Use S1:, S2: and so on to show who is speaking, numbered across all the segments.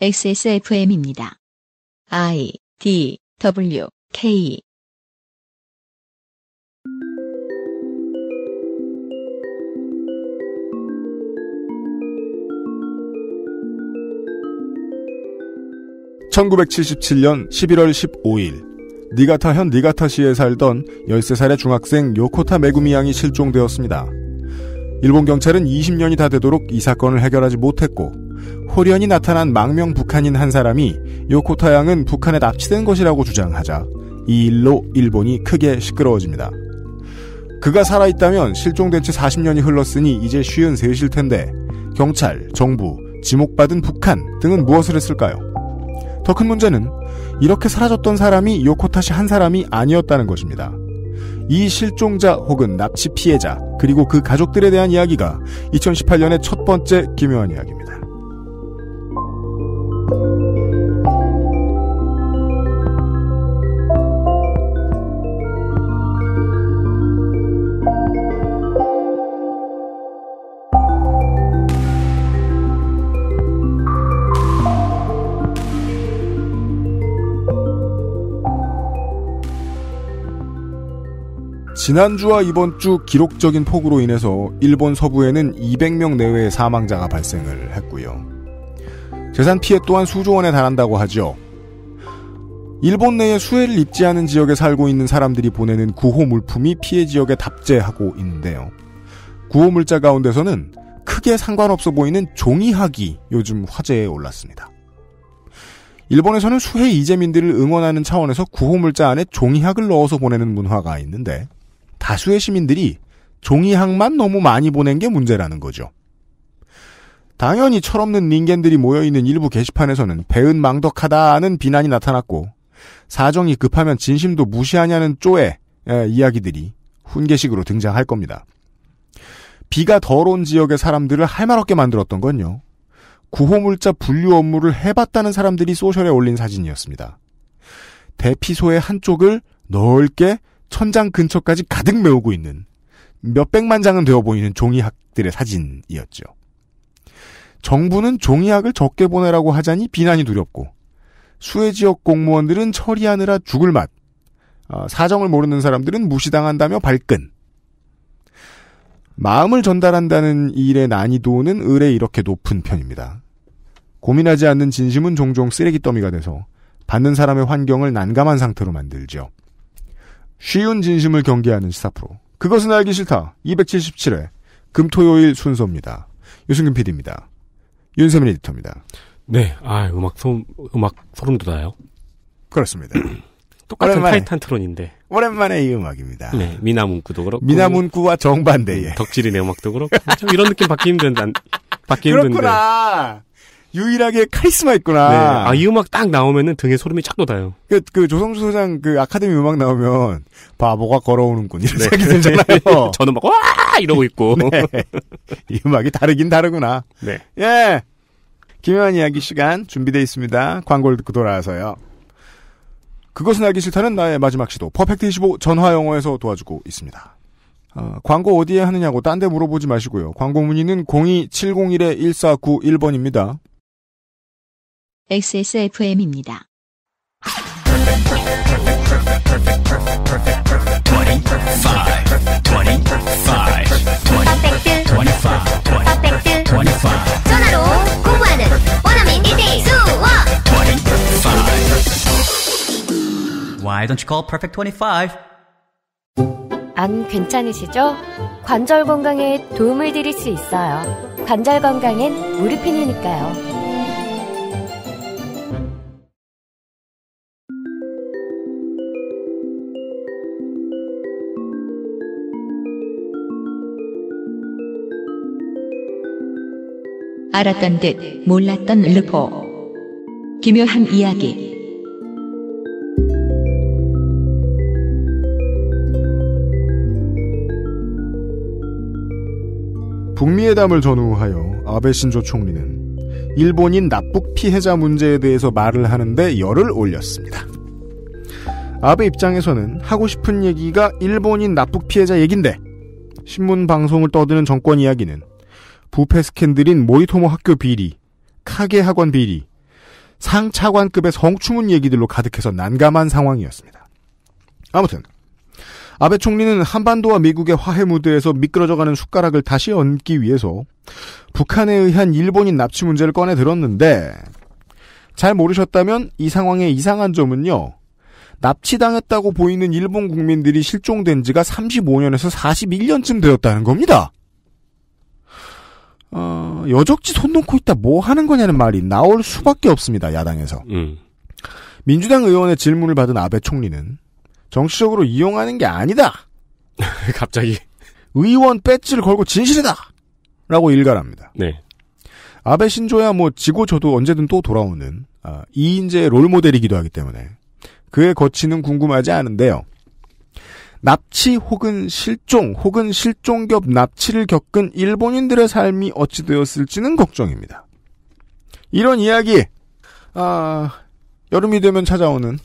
S1: XSFM입니다. I D W K
S2: (1977년 11월 15일) 니가타현 니가타시에 살던 13살의 중학생 요코타 메구미 양이 실종되었습니다. 일본 경찰은 20년이 다 되도록 이 사건을 해결하지 못했고 호련이 나타난 망명 북한인 한 사람이 요코타 양은 북한에 납치된 것이라고 주장하자 이 일로 일본이 크게 시끄러워집니다. 그가 살아있다면 실종된 지 40년이 흘렀으니 이제 쉬운 셋일 텐데 경찰, 정부, 지목받은 북한 등은 무엇을 했을까요? 더 큰 문제는 이렇게 사라졌던 사람이 요코타시 한 사람이 아니었다는 것입니다. 이 실종자 혹은 납치 피해자 그리고 그 가족들에 대한 이야기가 2018년의 첫 번째 기묘한 이야기입니다. 지난주와 이번 주 기록적인 폭우로 인해서 일본 서부에는 200명 내외의 사망자가 발생을 했고요. 재산 피해 또한 수조 원에 달한다고 하죠. 일본 내에 수해를 입지 않은 지역에 살고 있는 사람들이 보내는 구호 물품이 피해 지역에 답제하고 있는데요. 구호 물자 가운데서는 크게 상관없어 보이는 종이학이 요즘 화제에 올랐습니다. 일본에서는 수해 이재민들을 응원하는 차원에서 구호물자 안에 종이학을 넣어서 보내는 문화가 있는데 다수의 시민들이 종이학만 너무 많이 보낸 게 문제라는 거죠. 당연히 철없는 닌겐들이 모여있는 일부 게시판에서는 배은 망덕하다는 비난이 나타났고 사정이 급하면 진심도 무시하냐는 쪼의 예, 이야기들이 훈계식으로 등장할 겁니다. 비가 더러운 지역의 사람들을 할 말 없게 만들었던 건요. 구호물자 분류 업무를 해봤다는 사람들이 소셜에 올린 사진이었습니다. 대피소의 한쪽을 넓게 천장 근처까지 가득 메우고 있는 몇백만 장은 되어 보이는 종이학들의 사진이었죠. 정부는 종이학을 적게 보내라고 하자니 비난이 두렵고 수해 지역 공무원들은 처리하느라 죽을 맛. 어, 사정을 모르는 사람들은 무시당한다며 발끈. 마음을 전달한다는 일의 난이도는 의뢰 이렇게 높은 편입니다. 고민하지 않는 진심은 종종 쓰레기 더미가 돼서 받는 사람의 환경을 난감한 상태로 만들죠. 쉬운 진심을 경계하는 시사 프로. 그것은 알기 싫다. 277회 금토요일 순서입니다. 유승균 PD입니다.
S3: 윤세민 에디터입니다. 네, 아 음악 소음 음악 소름 돋아요. 그렇습니다. 똑같은 오랜만에, 타이탄 트론인데
S2: 오랜만에 이 음악입니다.
S3: 네, 미나문구도 그렇고 미나문구와 정반대의 음, 덕질이내 음악도 그렇고 좀 이런 느낌 받기 힘든데 안, 받기 든데
S2: 그렇구나. 유일하게 카리스마 있구나. 네. 아,
S3: 이 음악 딱 나오면은 등에 소름이 쫙 돋아요.
S2: 그, 그 조성주 소장 그 아카데미 음악 나오면 바보가 걸어오는군. 이런 네. 생각이 들잖아요. 저는 막, 와!
S1: 이러고 있고. 네.
S2: 이 음악이 다르긴 다르구나.
S1: 네. 예!
S2: 김혜환 이야기 시간 준비돼 있습니다. 광고를 듣고 돌아와서요. 그것은 알기 싫다는 나의 마지막 시도. 퍼펙트25 전화영어에서 도와주고 있습니다. 어, 광고 어디에 하느냐고 딴 데 물어보지 마시고요. 광고 문의는 02701-1491번입니다.
S4: XSFM입니다.
S1: 전화로 공부하는 원어민 일대수
S2: Why don't you call perfect 25?
S4: 안 괜찮으시죠? 관절 건강에 도움을 드릴 수 있어요. 관절 건강엔 무릎핀이니까요. 알았던 듯 몰랐던 르포. 기묘한 이야기.
S2: 북미회담을 전후하여 아베 신조 총리는 일본인 납북 피해자 문제에 대해서 말을 하는데 열을 올렸습니다. 아베 입장에서는 하고 싶은 얘기가 일본인 납북 피해자 얘긴데 신문 방송을 떠드는 정권 이야기는 부패 스캔들인 모리토모 학교 비리, 카게 학원 비리, 상차관급의 성추문 얘기들로 가득해서 난감한 상황이었습니다. 아무튼 아베 총리는 한반도와 미국의 화해 무드에서 미끄러져가는 숟가락을 다시 얹기 위해서 북한에 의한 일본인 납치 문제를 꺼내 들었는데 잘 모르셨다면 이 상황의 이상한 점은요. 납치당했다고 보이는 일본 국민들이 실종된 지가 35년에서 41년쯤 되었다는 겁니다. 어, 여적지 손 놓고 있다 뭐 하는 거냐는 말이 나올 수밖에 없습니다. 야당에서. 음. 민주당 의원의 질문을 받은 아베 총리는 정치적으로 이용하는 게 아니다. 갑자기 의원 배지를 걸고 진실이다. 라고 일갈합니다. 네. 아베 신조야 뭐 지고 저도 언제든 또 돌아오는 아, 이인재의 롤모델이기도 하기 때문에 그의 거치는 궁금하지 않은데요. 납치 혹은 실종 혹은 실종 겹 납치를 겪은 일본인들의 삶이 어찌 되었을지는 걱정입니다. 이런 이야기, 아, 여름이 되면 찾아오는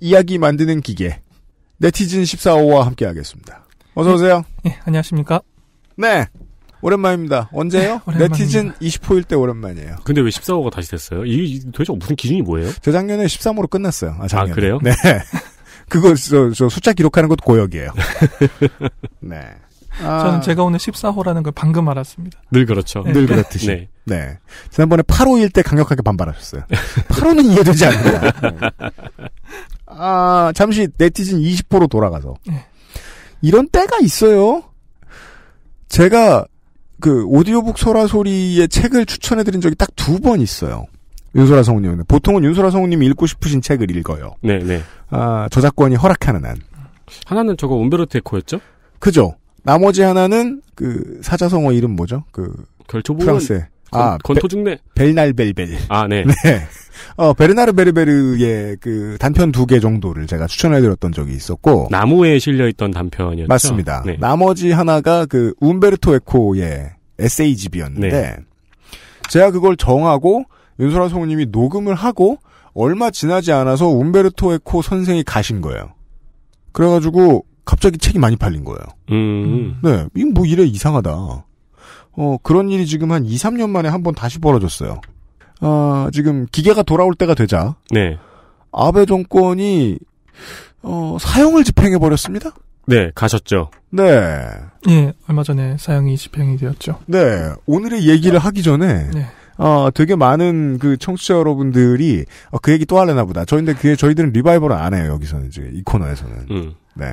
S2: 이야기 만드는 기계, 네티즌 14호와 함께 하겠습니다. 어서오세요.
S4: 예, 예, 안녕하십니까. 네.
S2: 오랜만입니다. 언제요? 네, 네티즌 20호일 때 오랜만이에요. 근데 왜 14호가 다시 됐어요? 이게 도대체 무슨 기준이 뭐예요? 재작년에 13호로 끝났어요. 아, 작년에. 아 그래요? 네. 그거 저, 저 숫자 기록하는 것도 고역이에요.
S4: 네. 아... 저는 제가 오늘 14호라는 걸 방금 알았습니다. 늘 그렇죠. 네. 늘 그렇듯이. 네.
S2: 네. 지난번에 8호일 때 강력하게 반발하셨어요. 8호는 이해되지 않는다. 네. 아, 잠시 네티즌 20호로 돌아가서. 네. 이런 때가 있어요. 제가 그 오디오북 소라 소리의 책을 추천해드린 적이 딱 두 번 있어요. 윤소라 성우님은 보통은 윤소라 성우님이 읽고 싶으신 책을 읽어요. 네, 네. 아 저작권이 허락하는 한.
S3: 하나는 저거 운베르트 에코였죠?
S2: 그죠. 나머지 하나는 그 사자성어 이름 뭐죠? 그결초부
S3: 프랑스. 아 건토중네. 벨날벨벨. 아 네. 네.
S2: 어 베르나르 베르베르의 그 단편 두 개 정도를 제가 추천해드렸던 적이 있었고
S3: 나무에 실려 있던 단편이었죠. 맞습니다. 네.
S2: 나머지 하나가 그 움베르토 에코의 에세이집이었는데 네. 제가 그걸 정하고 윤소라 성우님이 녹음을 하고 얼마 지나지 않아서 운베르토 에코 선생이 가신 거예요. 그래가지고 갑자기 책이 많이 팔린 거예요.
S1: 음.
S2: 네, 뭐 이래 이상하다. 어 그런 일이 지금 한 2, 3년 만에 한 번 다시
S3: 벌어졌어요.
S2: 아 지금 기계가 돌아올 때가 되자. 네. 아베
S4: 정권이 어, 사형을 집행해 버렸습니다.
S3: 네, 가셨죠.
S4: 네. 예, 얼마 전에 사형이 집행이 되었죠. 네,
S2: 오늘의 얘기를 하기
S4: 전에 네.
S2: 어, 되게 많은 그 청취자 여러분들이 어, 그 얘기 또 하려나 보다. 저희인 그게 저희들은 리바이벌을 안 해요 여기서는 이제 이 코너에서는. 음. 네.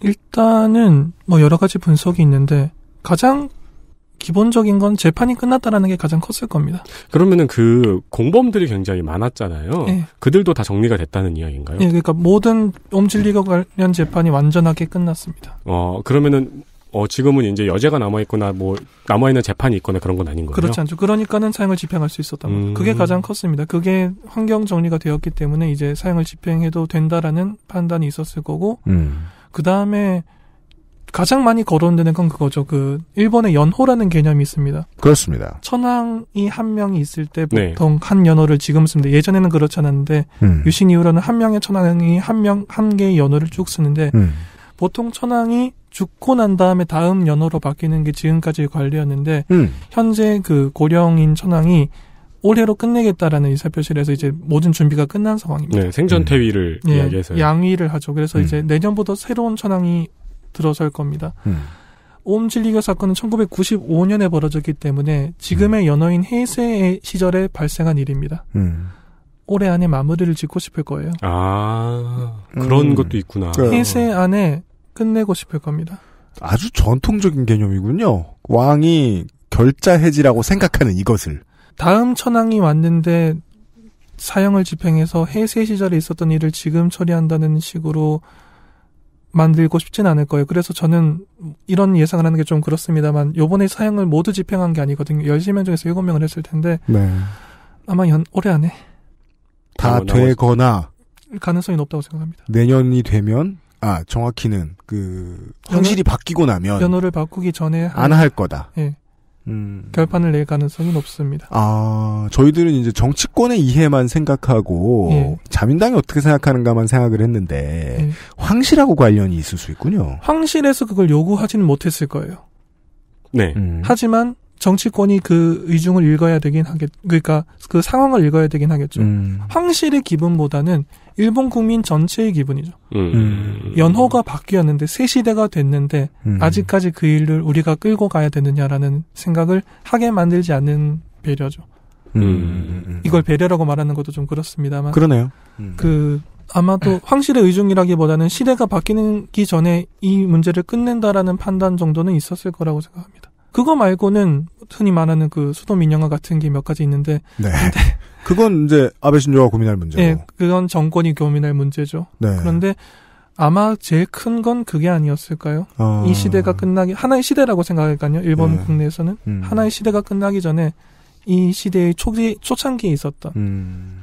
S4: 일단은 뭐 여러 가지 분석이 있는데 가장 기본적인 건 재판이 끝났다라는 게 가장 컸을 겁니다.
S3: 그러면은 그 공범들이 굉장히 많았잖아요. 네. 그들도 다 정리가 됐다는 이야기인가요? 네,
S4: 그러니까 모든 옴질리거 관련 재판이 완전하게 끝났습니다.
S3: 어, 그러면은 어, 지금은 이제 여죄가 남아있거나 뭐, 남아있는 재판이 있거나 그런 건 아닌 거예 그렇지 않죠.
S4: 그러니까는 사형을 집행할 수 있었단 말이 음... 그게 가장 컸습니다. 그게 환경 정리가 되었기 때문에 이제 사형을 집행해도 된다라는 판단이 있었을 거고, 음. 그 다음에 가장 많이 거론되는 건 그거죠. 그 일본의 연호라는 개념이 있습니다. 그렇습니다. 천황이 한 명이 있을 때 보통 네. 한 연호를 지금 쓰는데 예전에는 그렇지 않았는데 음. 유신 이후로는 한 명의 천황이 한 명 한 개의 연호를 쭉 쓰는데 음. 보통 천황이 죽고 난 다음에 다음 연호로 바뀌는 게 지금까지의 관리였는데 음. 현재 그 고령인 천황이 올해로 끝내겠다라는 의사표시를해서 이제 모든 준비가 끝난 상황입니다. 네, 생전 음. 퇴위를 음. 이야기해서 예, 양위를 하죠. 그래서 음. 이제 내년부터 새로운 천황이 들어설 겁니다. 음. 옴질리교 사건은 1995년에 벌어졌기 때문에 지금의 음. 연어인 해세의 시절에 발생한 일입니다. 올해 안에 마무리를 짓고 싶을 거예요.
S3: 아,
S1: 그런 것도 있구나.
S4: 헤세 네. 안에 끝내고 싶을 겁니다.
S2: 아주 전통적인 개념이군요. 왕이 결자해지라고 생각하는 이것을.
S4: 다음 천황이 왔는데 사형을 집행해서 해세 시절에 있었던 일을 지금 처리한다는 식으로 만들고 싶진 않을 거예요. 그래서 저는 이런 예상을 하는 게 좀 그렇습니다만 요번에 사형을 모두 집행한 게 아니거든요. 10명 중에서 7명을 했을 텐데 네. 아마 연 올해 안에 다 되거나 가능성이 높다고 생각합니다.
S2: 내년이 되면 아 정확히는 그 현실이 변호, 바뀌고 나면 변호를
S4: 바꾸기 전에 안 할 거다. 예. 음. 결판을 낼 가능성이 높습니다.
S2: 아, 저희들은 이제 정치권의 이해만 생각하고 예. 자민당이 어떻게 생각하는가만 생각을 했는데 예. 황실하고 관련이 있을 수 있군요.
S4: 황실에서 그걸 요구하지는 못했을 거예요. 네. 음. 하지만 정치권이 그 의중을 읽어야 되긴 하겠, 그러니까 그 상황을 읽어야 되긴 하겠죠. 음. 황실의 기분보다는 일본 국민 전체의 기분이죠. 음. 음. 연호가 바뀌었는데 새 시대가 됐는데 음. 아직까지 그 일을 우리가 끌고 가야 되느냐라는 생각을 하게 만들지 않는 배려죠.
S1: 음. 음. 이걸
S4: 배려라고 말하는 것도 좀 그렇습니다만. 그러네요. 그 아마도 황실의 의중이라기보다는 시대가 바뀌기 는 전에 이 문제를 끝낸다라는 판단 정도는 있었을 거라고 생각합니다. 그거 말고는 흔히 말하는 그 수도 민영화 같은 게 몇 가지 있는데. 네.
S2: 그건 이제 아베 신조가 고민할 문제고. 네,
S4: 그건 정권이 고민할 문제죠. 네. 그런데 아마 제일 큰 건 그게 아니었을까요? 어... 이 시대가 끝나기 하나의 시대라고 생각할까요? 일본 네. 국내에서는 음. 하나의 시대가 끝나기 전에 이 시대의 초기 초창기에 있었던.
S2: 음.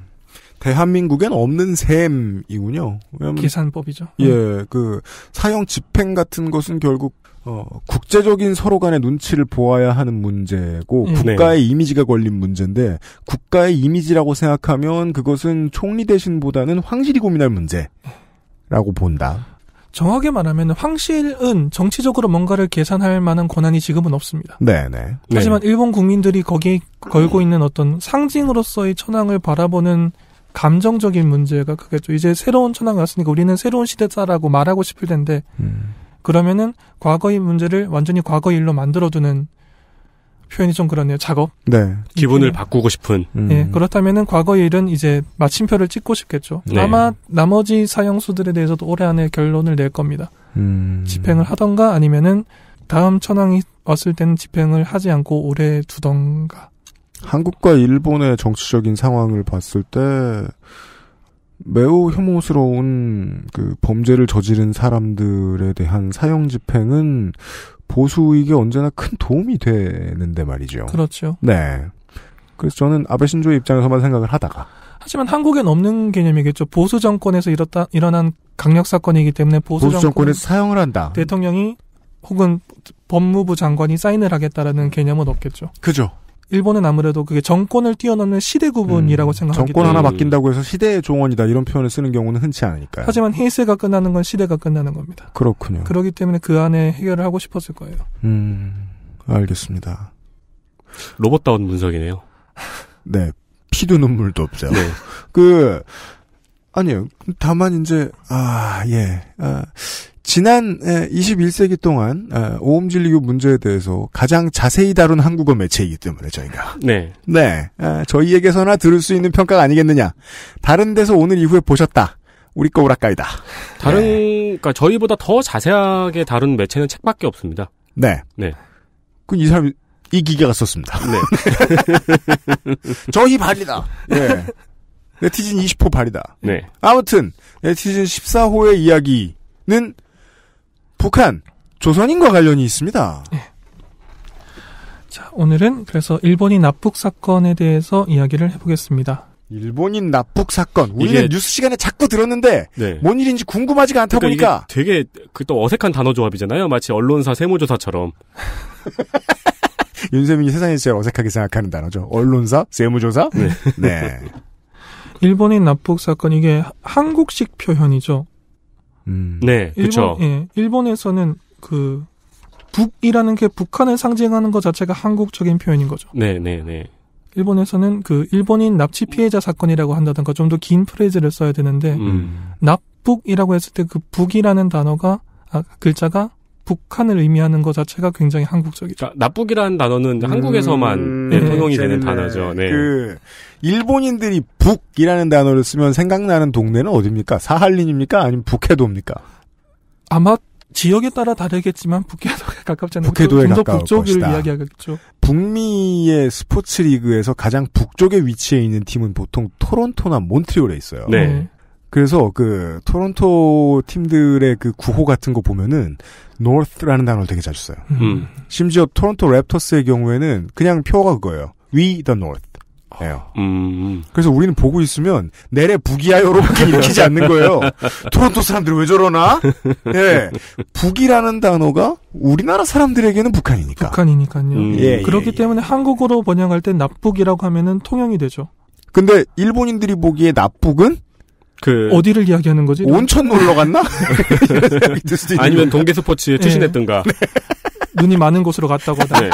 S2: 대한민국엔 없는 셈이군요. 계산법이죠. 예, 음. 그 사형 집행 같은 것은 결국 어, 국제적인 서로 간의 눈치를 보아야 하는 문제고 음. 국가의 네. 이미지가 걸린 문제인데 국가의 이미지라고 생각하면 그것은 총리 대신보다는 황실이 고민할 문제라고 본다.
S4: 정확히 말하면 황실은 정치적으로 뭔가를 계산할 만한 권한이 지금은 없습니다. 네네. 네. 하지만 네. 일본 국민들이 거기에 걸고 음. 있는 어떤 상징으로서의 천황을 바라보는 감정적인 문제가 크겠죠. 이제 새로운 천황이 왔으니까 우리는 새로운 시대다라고 말하고 싶을 텐데 음. 그러면은 과거의 문제를 완전히 과거 일로 만들어두는 표현이 좀 그렇네요. 작업. 네. 기분을 바꾸고 싶은. 음. 예. 그렇다면은 과거 일은 이제 마침표를 찍고 싶겠죠. 네. 아마 나머지 사형수들에 대해서도 올해 안에 결론을 낼 겁니다. 음. 집행을 하던가 아니면은 다음 천황이 왔을 때는 집행을 하지 않고 오래 두던가.
S2: 한국과 일본의 정치적인 상황을 봤을 때 매우 혐오스러운 그 범죄를 저지른 사람들에 대한 사형 집행은 보수에게 언제나 큰 도움이 되는데 말이죠. 그렇죠. 네. 그래서 저는 아베 신조의 입장에서만 생각을 하다가.
S4: 하지만 한국엔 없는 개념이겠죠. 보수 정권에서 일었다, 일어난 강력 사건이기 때문에 보수, 보수 정권에서 사형을 한다. 대통령이 혹은 법무부 장관이 사인을 하겠다라는 개념은 없겠죠. 그죠. 일본은 아무래도 그게 정권을 뛰어넘는 시대 구분이라고 음, 생각합니다 정권 하나 바뀐다고
S2: 해서 시대의 종언이다 이런 표현을 쓰는 경우는 흔치 않으니까요.
S4: 하지만 헤이스가 끝나는 건 시대가 끝나는 겁니다. 그렇군요. 그렇기 때문에 그 안에 해결을 하고 싶었을 거예요.
S2: 음, 알겠습니다.
S3: 로봇다운 분석이네요.
S2: 네, 피도 눈물도 없어요. 네. 그 아니요. 다만 이제 아 예. 아, 지난 21세기 동안 오음진리교 문제에 대해서 가장 자세히 다룬 한국어 매체이기 때문에 저희가 네, 네 저희에게서나 들을 수 있는 평가가 아니겠느냐. 다른 데서 오늘 이후에 보셨다. 우리 거 오락가이다. 다른
S3: 네. 그러니까 저희보다 더 자세하게 다룬 매체는 책밖에 없습니다. 네, 네.
S2: 그 이 사람 이 기계가 썼습니다. 네. 저희 발이다. 네. 네티즌 20호 발이다. 네. 아무튼 네티즌 14호의 이야기는 북한, 조선인과 관련이 있습니다. 네.
S4: 자, 오늘은 그래서 일본인 납북 사건에 대해서 이야기를 해보겠습니다.
S3: 일본인 납북 사건. 우리는 뉴스 시간에 자꾸 들었는데 네. 뭔
S4: 일인지 궁금하지가 않다 그러니까 보니까
S3: 되게 그 또 어색한 단어 조합이잖아요. 마치 언론사 세무조사처럼.
S2: 윤세민이 세상에서 제일 어색하게 생각하는 단어죠. 언론사, 세무조사. 네. 네. 네.
S4: 일본인 납북 사건 이게 한국식 표현이죠.
S3: 음.
S2: 네, 그렇죠.
S4: 일본, 예, 일본에서는 그 북이라는 게 북한을 상징하는 것 자체가 한국적인 표현인 거죠.
S3: 네, 네, 네.
S4: 일본에서는 그 일본인 납치 피해자 사건이라고 한다든가 좀 더 긴 프레즈를 써야 되는데 음. 납북이라고 했을 때 그 북이라는 단어가 아, 글자가 북한을 의미하는 것 자체가 굉장히 한국적이죠. 그러니까 나쁘기라는 단어는 음,
S3: 한국에서만 네, 통용이 되는 단어죠. 네. 그
S2: 일본인들이 북이라는 단어를 쓰면 생각나는 동네는 어디입니까? 사할린입니까? 아니면 북해도입니까?
S4: 아마 지역에 따라 다르겠지만 북해도에 가깝지 않나요? 북해도에 가까울 북쪽을 것이다. 이야기하겠죠.
S2: 북미의 스포츠 리그에서 가장 북쪽에 위치해 있는 팀은 보통 토론토나 몬트리올에 있어요. 네. 음. 그래서 그 토론토 팀들의 그 구호 같은 거 보면은 North라는 단어를 되게 자주 써요. 음. 음. 심지어 토론토 랩터스의 경우에는 그냥 표어가 그거예요. We the North. 예요. 음. 그래서 우리는 보고 있으면 내래 북이야요로밖에 읽히지 않는 거예요. 토론토 사람들
S4: 왜 저러나? 예, 북이라는 단어가 우리나라 사람들에게는 북한이니까. 북한이니까요. 음. 예, 예, 예, 예. 그렇기 예. 때문에 한국어로 번역할 때 납북이라고 하면은 통용이 되죠. 근데 일본인들이 보기에 납북은 그 어디를 이야기하는 거지? 온천 놀러 갔나? 아니면 동계 스포츠에 네. 출신했던가 네. 눈이 많은 곳으로 갔다고 네.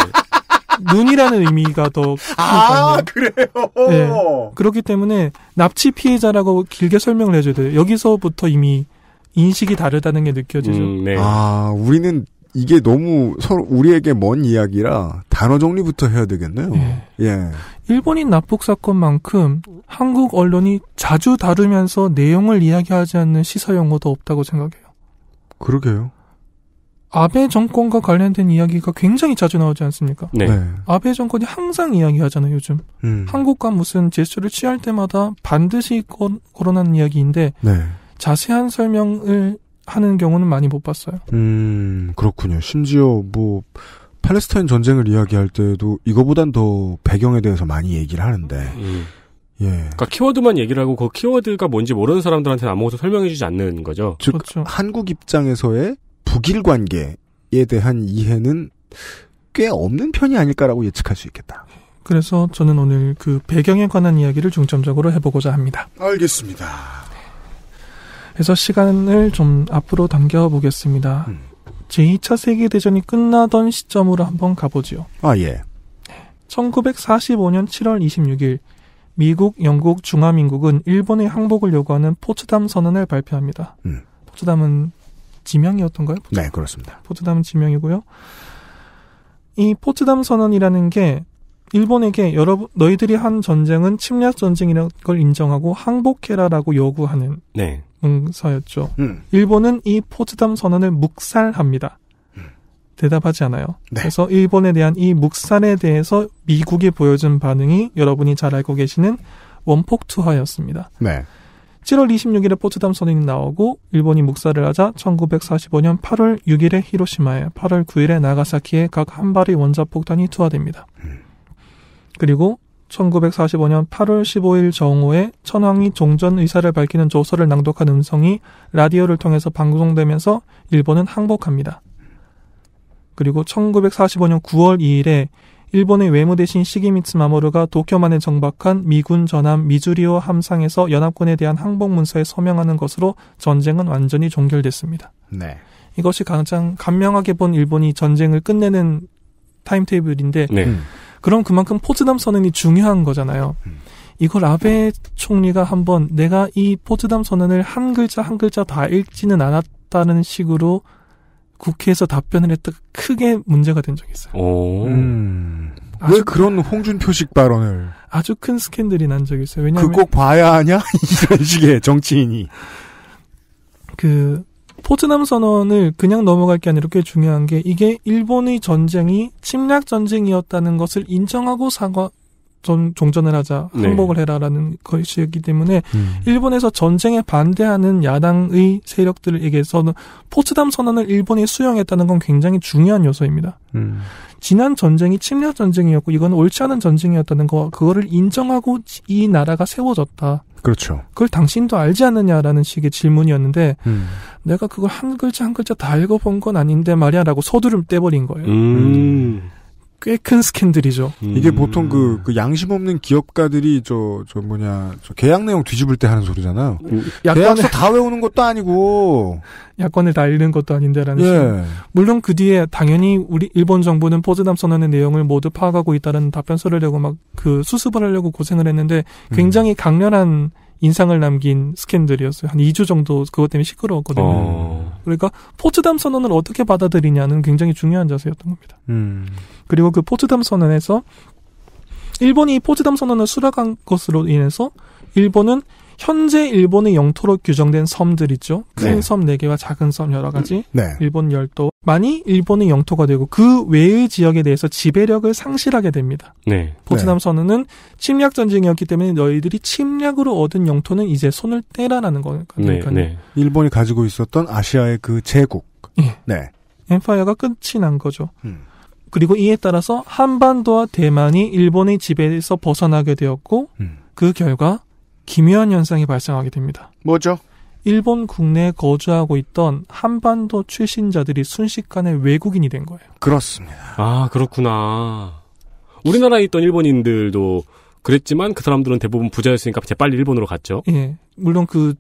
S4: 눈이라는 의미가 더. 아, 그래요? 네. 그렇기 때문에 납치 피해자라고 길게 설명을 해줘야 돼요. 여기서부터 이미 인식이 다르다는 게 느껴지죠. 음, 네. 아, 우리는
S2: 이게 너무 서로 우리에게 먼 이야기라 단어 정리부터 해야 되겠네요. 네. 예. 예.
S4: 일본인 납북 사건만큼 한국 언론이 자주 다루면서 내용을 이야기하지 않는 시사 용어도 없다고 생각해요. 그러게요. 아베 정권과 관련된 이야기가 굉장히 자주 나오지 않습니까? 네. 네. 아베 정권이 항상 이야기하잖아요, 요즘. 음. 한국과 무슨 제스처를 취할 때마다 반드시 거론하는 이야기인데 네. 자세한 설명을 하는 경우는 많이 못 봤어요.
S2: 음, 그렇군요. 심지어 뭐 팔레스타인 전쟁을 이야기할 때도 이거보단 더 배경에 대해서 많이 얘기를 하는데.
S3: 음. 예. 그니까 키워드만 얘기를 하고 그 키워드가 뭔지 모르는 사람들한테는 아무것도 설명해주지 않는 거죠.
S2: 즉 그렇죠. 한국 입장에서의 북일 관계에 대한 이해는 꽤 없는 편이 아닐까라고 예측할 수 있겠다.
S4: 그래서 저는 오늘 그 배경에 관한 이야기를 중점적으로 해보고자 합니다.
S2: 알겠습니다.
S4: 그래서 시간을 좀 앞으로 당겨보겠습니다. 음. 제2차 세계대전이 끝나던 시점으로 한번 가보지요. 아, 예. 1945년 7월 26일, 미국, 영국, 중화민국은 일본의 항복을 요구하는 포츠담 선언을 발표합니다. 음. 포츠담은 지명이었던가요?
S1: 포츠담? 네, 그렇습니다.
S4: 포츠담은 지명이고요. 이 포츠담 선언이라는 게 일본에게 여러분 너희들이 한 전쟁은 침략 전쟁이라는 걸 인정하고 항복해라라고 요구하는 네. 응서였죠. 음. 일본은 이 포츠담 선언을 묵살합니다. 음. 대답하지 않아요. 네. 그래서 일본에 대한 이 묵살에 대해서 미국이 보여준 반응이 여러분이 잘 알고 계시는 원폭투하였습니다. 네. 7월 26일에 포츠담 선언이 나오고 일본이 묵살을 하자 1945년 8월 6일에 히로시마에 8월 9일에 나가사키에 각 한 발의 원자폭탄이 투하됩니다. 음. 그리고 1945년 8월 15일 정오에 천황이 종전 의사를 밝히는 조서를 낭독한 음성이 라디오를 통해서 방송되면서 일본은 항복합니다. 그리고 1945년 9월 2일에 일본의 외무대신 시기미츠 마모르가 도쿄만에 정박한 미군 전함 미주리오 함상에서 연합군에 대한 항복 문서에 서명하는 것으로 전쟁은 완전히 종결됐습니다. 네. 이것이 가장 감명하게본 일본이 전쟁을 끝내는 타임테이블인데 네. 음. 그럼 그만큼 포츠담 선언이 중요한 거잖아요. 음. 이걸 아베 총리가 한번 내가 이 포츠담 선언을 한 글자 한 글자 다 읽지는 않았다는 식으로 국회에서 답변을 했다 가 크게 문제가 된 적이 있어요.
S2: 음. 왜 그런 홍준표식 발언을?
S4: 아주 큰 스캔들이 난 적이 있어요. 왜냐하면 그꼭
S2: 봐야 하냐 이런 식의 정치인이
S4: 그 포트남 선언을 그냥 넘어갈 게 아니라 꽤 중요한 게 이게 일본의 전쟁이 침략 전쟁이었다는 것을 인정하고 사과 전, 종전을 하자 네. 항복을 네. 해라라는 것이기 었 때문에 음. 일본에서 전쟁에 반대하는 야당의 세력들에게서는 포츠담 선언을 일본이 수용했다는 건 굉장히 중요한 요소입니다. 음. 지난 전쟁이 침략 전쟁이었고 이건 옳지 않은 전쟁이었다는 거 그거를 인정하고 이 나라가 세워졌다. 그렇죠. 그걸 당신도 알지 않느냐라는 식의 질문이었는데 음. 내가 그걸 한 글자 한 글자 다 읽어본 건 아닌데 말이야라고 서두름 떼버린 거예요. 음. 꽤큰 스캔들이죠. 음. 이게 보통 그, 그, 양심
S2: 없는 기업가들이 저, 저 뭐냐, 저 계약 내용 뒤집을 때 하는 소리잖아요. 음. 계약서 다 외우는
S4: 것도 아니고. 약관을다 읽는 것도 아닌데라는 예. 물론 그 뒤에 당연히 우리 일본 정부는 포즈담 선언의 내용을 모두 파악하고 있다는 답변서를 내고 막 그 수습을 하려고 고생을 했는데 굉장히 음. 강렬한 인상을 남긴 스캔들이었어요. 한 2주 정도 그것 때문에 시끄러웠거든요. 어. 그러니까 포츠담 선언을 어떻게 받아들이냐는 굉장히 중요한 자세였던 겁니다. 음. 그리고 그 포츠담 선언에서 일본이 포츠담 선언을 수락한 것으로 인해서 일본은 현재 일본의 영토로 규정된 섬들 있죠. 큰섬 네. 네개와 작은 섬 여러 가지. 음, 네. 일본 열도. 많이 일본의 영토가 되고 그 외의 지역에 대해서 지배력을 상실하게 됩니다. 네. 포츠담 선언은 네. 침략 전쟁이었기 때문에 너희들이 침략으로 얻은 영토는 이제 손을 떼라라는 네, 거니까요. 네.
S2: 일본이 가지고 있었던 아시아의 그 제국. 예.
S4: 네. 엠파이어가 끝이 난 거죠. 음. 그리고 이에 따라서 한반도와 대만이 일본의 지배에서 벗어나게 되었고 음. 그 결과 기묘한 현상이 발생하게 됩니다. 뭐죠? 일본 국내에 거주하고 있던 한반도 출신자들이 순식간에 외국인이 된 거예요.
S3: 그렇습니다. 아, 그렇구나. 우리나라에 있던 일본인들도 그랬지만 그 사람들은 대부분 부자였으니까 재빨리 일본으로 갔죠.
S4: 예. 물론 그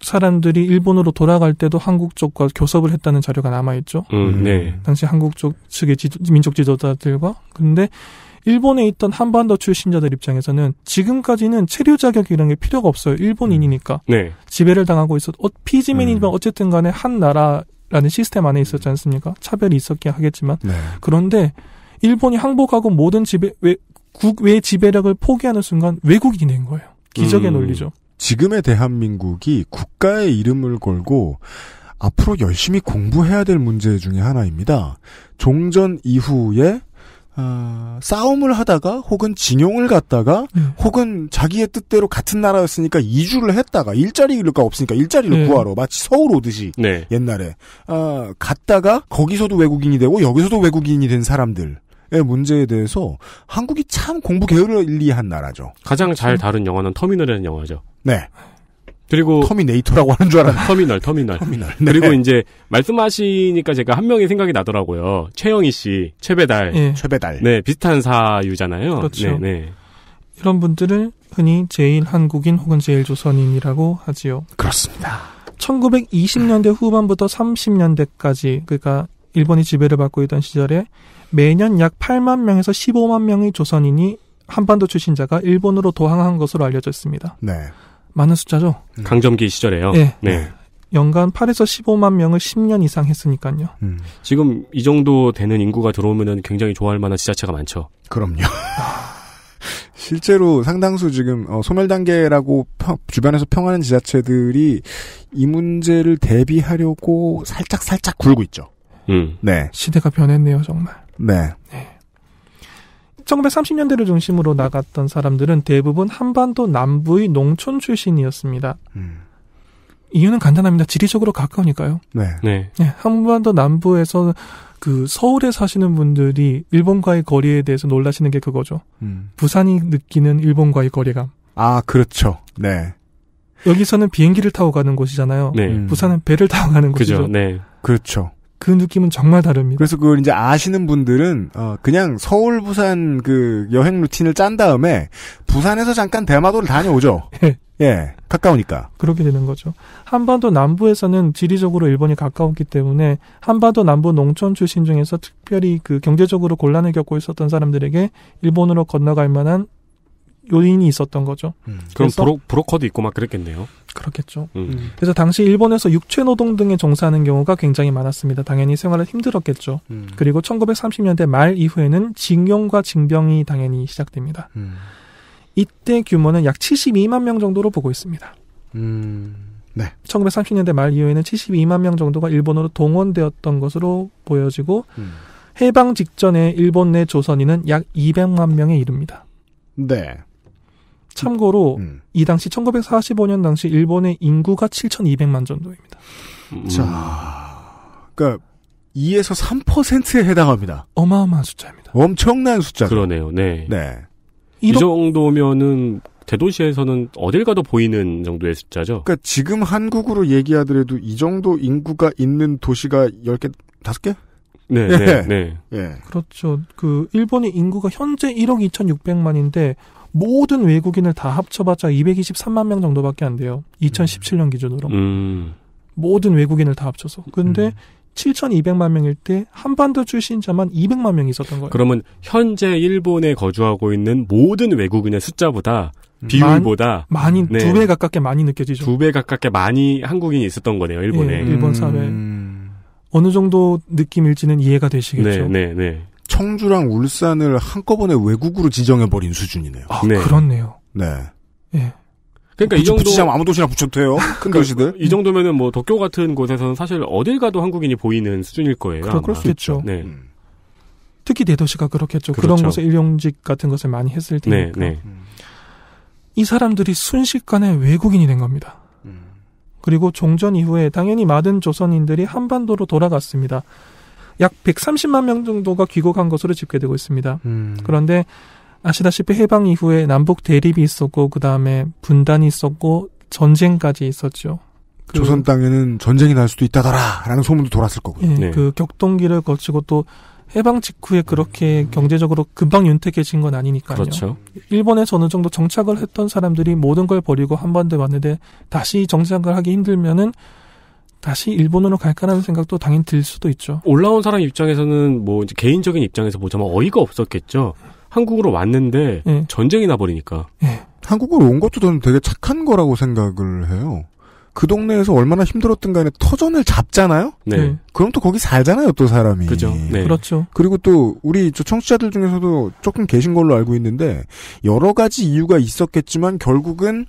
S4: 사람들이 일본으로 돌아갈 때도 한국 쪽과 교섭을 했다는 자료가 남아있죠. 음, 네. 당시 한국 쪽 측의 지도, 민족 지도자들과. 근데 일본에 있던 한반도 출신자들 입장에서는 지금까지는 체류 자격이라는 게 필요가 없어요. 일본인이니까. 음. 네. 지배를 당하고 있어. 도 어, 피지민이지만 음. 어쨌든 간에 한 나라라는 시스템 안에 있었지 음. 않습니까? 차별이 있었긴 하겠지만. 네. 그런데 일본이 항복하고 모든 지배, 외, 국외 지배력을 포기하는 순간 외국인이 된 거예요. 기적의 음. 논리죠.
S2: 지금의 대한민국이 국가의 이름을 걸고 앞으로 열심히 공부해야 될 문제 중의 하나입니다. 종전 이후에 어, 싸움을 하다가 혹은 징용을 갔다가 음. 네. 혹은 자기의 뜻대로 같은 나라였으니까 이주를 했다가 일자리가 없으니까 일자리를 음. 구하러 마치 서울 오듯이 네. 옛날에 어, 갔다가 거기서도 외국인이 되고 여기서도 외국인이 된 사람들의 문제에 대해서 한국이 참 공부 게을리한 나라죠.
S3: 가장 잘 음. 다룬 영화는 터미널이라는 영화죠. 네. 그리고 터미네이터라고 하는 줄알았는 터미널 터미널 터미널 네. 그리고 이제 말씀하시니까 제가 한 명이 생각이 나더라고요 최영희 씨 최배달 예. 최배달 네 비슷한 사유잖아요 그렇죠 네, 네.
S4: 이런 분들을 흔히 제일 한국인 혹은 제일 조선인이라고 하지요 그렇습니다 1920년대 후반부터 30년대까지 그러니까 일본이 지배를 받고 있던 시절에 매년 약 8만 명에서 15만 명의 조선인이 한반도 출신자가 일본으로 도항한 것으로 알려졌습니다 네. 많은 숫자죠.
S3: 음. 강점기 시절에요. 네.
S4: 네. 연간 8에서 15만 명을 10년 이상 했으니까요.
S3: 음. 지금 이 정도 되는 인구가 들어오면 굉장히 좋아할 만한 지자체가 많죠. 그럼요.
S2: 실제로 상당수 지금 어, 소멸 단계라고 주변에서 평하는 지자체들이 이 문제를 대비하려고 살짝 살짝 굴고 있죠. 음. 네.
S4: 시대가 변했네요, 정말. 네. 네. 1930년대를 중심으로 나갔던 사람들은 대부분 한반도 남부의 농촌 출신이었습니다. 음. 이유는 간단합니다. 지리적으로 가까우니까요. 네. 네. 네. 한반도 남부에서 그 서울에 사시는 분들이 일본과의 거리에 대해서 놀라시는 게 그거죠. 음. 부산이 느끼는 일본과의 거리감.
S2: 아, 그렇죠. 네.
S4: 여기서는 비행기를 타고 가는 곳이잖아요. 네. 음. 부산은 배를 타고 가는 곳이죠 네. 그렇죠. 그 느낌은 정말 다릅니다. 그래서
S2: 그걸 이제 아시는 분들은 어 그냥 서울 부산 그 여행 루틴을 짠 다음에 부산에서 잠깐 대마도를 다녀오죠. 예. 예. 가까우니까.
S4: 그렇게 되는 거죠. 한반도 남부에서는 지리적으로 일본이 가까웠기 때문에 한반도 남부 농촌 출신 중에서 특별히 그 경제적으로 곤란을 겪고 있었던 사람들에게 일본으로 건너갈 만한 요인이 있었던 거죠. 음. 그럼 브로,
S3: 브로커도 있고 막 그랬겠네요.
S4: 그렇겠죠. 음. 음. 그래서 당시 일본에서 육체 노동 등에 종사하는 경우가 굉장히 많았습니다. 당연히 생활을 힘들었겠죠. 음. 그리고 1930년대 말 이후에는 징용과 징병이 당연히 시작됩니다. 음. 이때 규모는 약 72만 명 정도로 보고 있습니다.
S1: 음.
S4: 네. 1930년대 말 이후에는 72만 명 정도가 일본으로 동원되었던 것으로 보여지고 해방 직전에 일본 내 조선인은 약 200만 명에 이릅니다. 네. 참고로 음. 이 당시 1945년 당시 일본의 인구가 7,200만 정도입니다.
S1: 음. 자,
S4: 그러니까 2에서 3%에
S2: 해당합니다. 어마어마한 숫자입니다.
S3: 엄청난 숫자. 그러네요. 네. 네. 이 정도면은 대도시에서는 어딜 가도 보이는 정도의 숫자죠. 그러니까 지금 한국으로
S2: 얘기하더라도 이 정도 인구가 있는 도시가 10개, 5개? 네, 네, 네. 네. 예.
S4: 그렇죠. 그 일본의 인구가 현재 1억 2,600만인데 모든 외국인을 다 합쳐봤자 223만 명 정도밖에 안 돼요. 2017년 기준으로.
S1: 음.
S4: 모든 외국인을 다 합쳐서. 근데 음. 7,200만 명일 때 한반도 출신자만 200만 명이 있었던 거예요. 그러면
S3: 현재 일본에 거주하고 있는 모든 외국인의 숫자보다 음. 비율보다 많이 네. 두배
S4: 가깝게 많이 느껴지죠. 두 배 가깝게 많이
S3: 한국인이 있었던 거네요,
S2: 일본에.
S4: 예, 일본 사회. 음. 어느 정도 느낌일지는 이해가 되시겠죠. 네, 네, 네.
S2: 청주랑 울산을 한꺼번에 외국으로 지정해버린 수준이네요. 아, 네. 그렇네요. 네. 예. 그러니까 뭐 이 정도 붙이자면 아무 도시나 붙여도 돼요. 큰 그러니까 도시들.
S3: 이 정도면은 뭐 도쿄 같은 곳에서는 사실 어딜 가도 한국인이 보이는 수준일 거예요. 그러, 그럴 수 있죠. 네. 음.
S4: 특히 대도시가 그렇겠죠. 그렇죠. 그런 곳에 일용직 같은 것을 많이 했을 네, 테니까. 네, 네. 이 사람들이 순식간에 외국인이 된 겁니다. 음. 그리고 종전 이후에 당연히 많은 조선인들이 한반도로 돌아갔습니다. 약 130만 명 정도가 귀국한 것으로 집계되고 있습니다. 음. 그런데 아시다시피 해방 이후에 남북 대립이 있었고 그 다음에 분단이 있었고 전쟁까지 있었죠. 그 조선
S2: 땅에는 전쟁이 날 수도 있다더라라는 소문도 돌았을 거고요. 예, 네. 그
S4: 격동기를 거치고 또 해방 직후에 그렇게 음. 경제적으로 금방 윤택해진 건 아니니까요. 그렇죠. 일본에서 어느 정도 정착을 했던 사람들이 모든 걸 버리고 한 번 더 왔는데 다시 정착을 하기 힘들면은 다시 일본으로 갈까라는 생각도 당연히 들 수도 있죠.
S3: 올라온 사람 입장에서는 뭐 개인적인 입장에서 보자면 어이가 없었겠죠. 한국으로 왔는데 네. 전쟁이 나버리니까. 네.
S2: 한국으로 온 것도 저는 되게 착한 거라고 생각을 해요. 그 동네에서 얼마나 힘들었든 간에 터전을 잡잖아요? 네. 예. 그럼 또 거기 살잖아요, 또 사람이. 그죠. 네. 그렇죠. 그리고 또 우리 저 청취자들 중에서도 조금 계신 걸로 알고 있는데 여러 가지 이유가 있었겠지만 결국은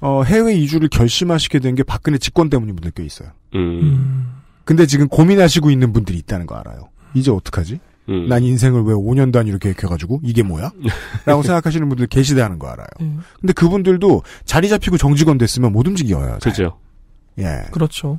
S2: 어, 해외 이주를 결심하시게 된 게 박근혜 집권 때문인 분들 꽤 있어요.
S1: 음.
S2: 근데 지금 고민하시고 있는 분들이 있다는 거 알아요. 이제 어떡하지? 음. 난 인생을 왜 5년 단위로 계획해가지고 이게 뭐야? 라고 생각하시는 분들 계시다는 거 알아요. 음. 근데 그분들도 자리 잡히고 정직원 됐으면 못 움직여요. 그죠.
S4: 예. 그렇죠.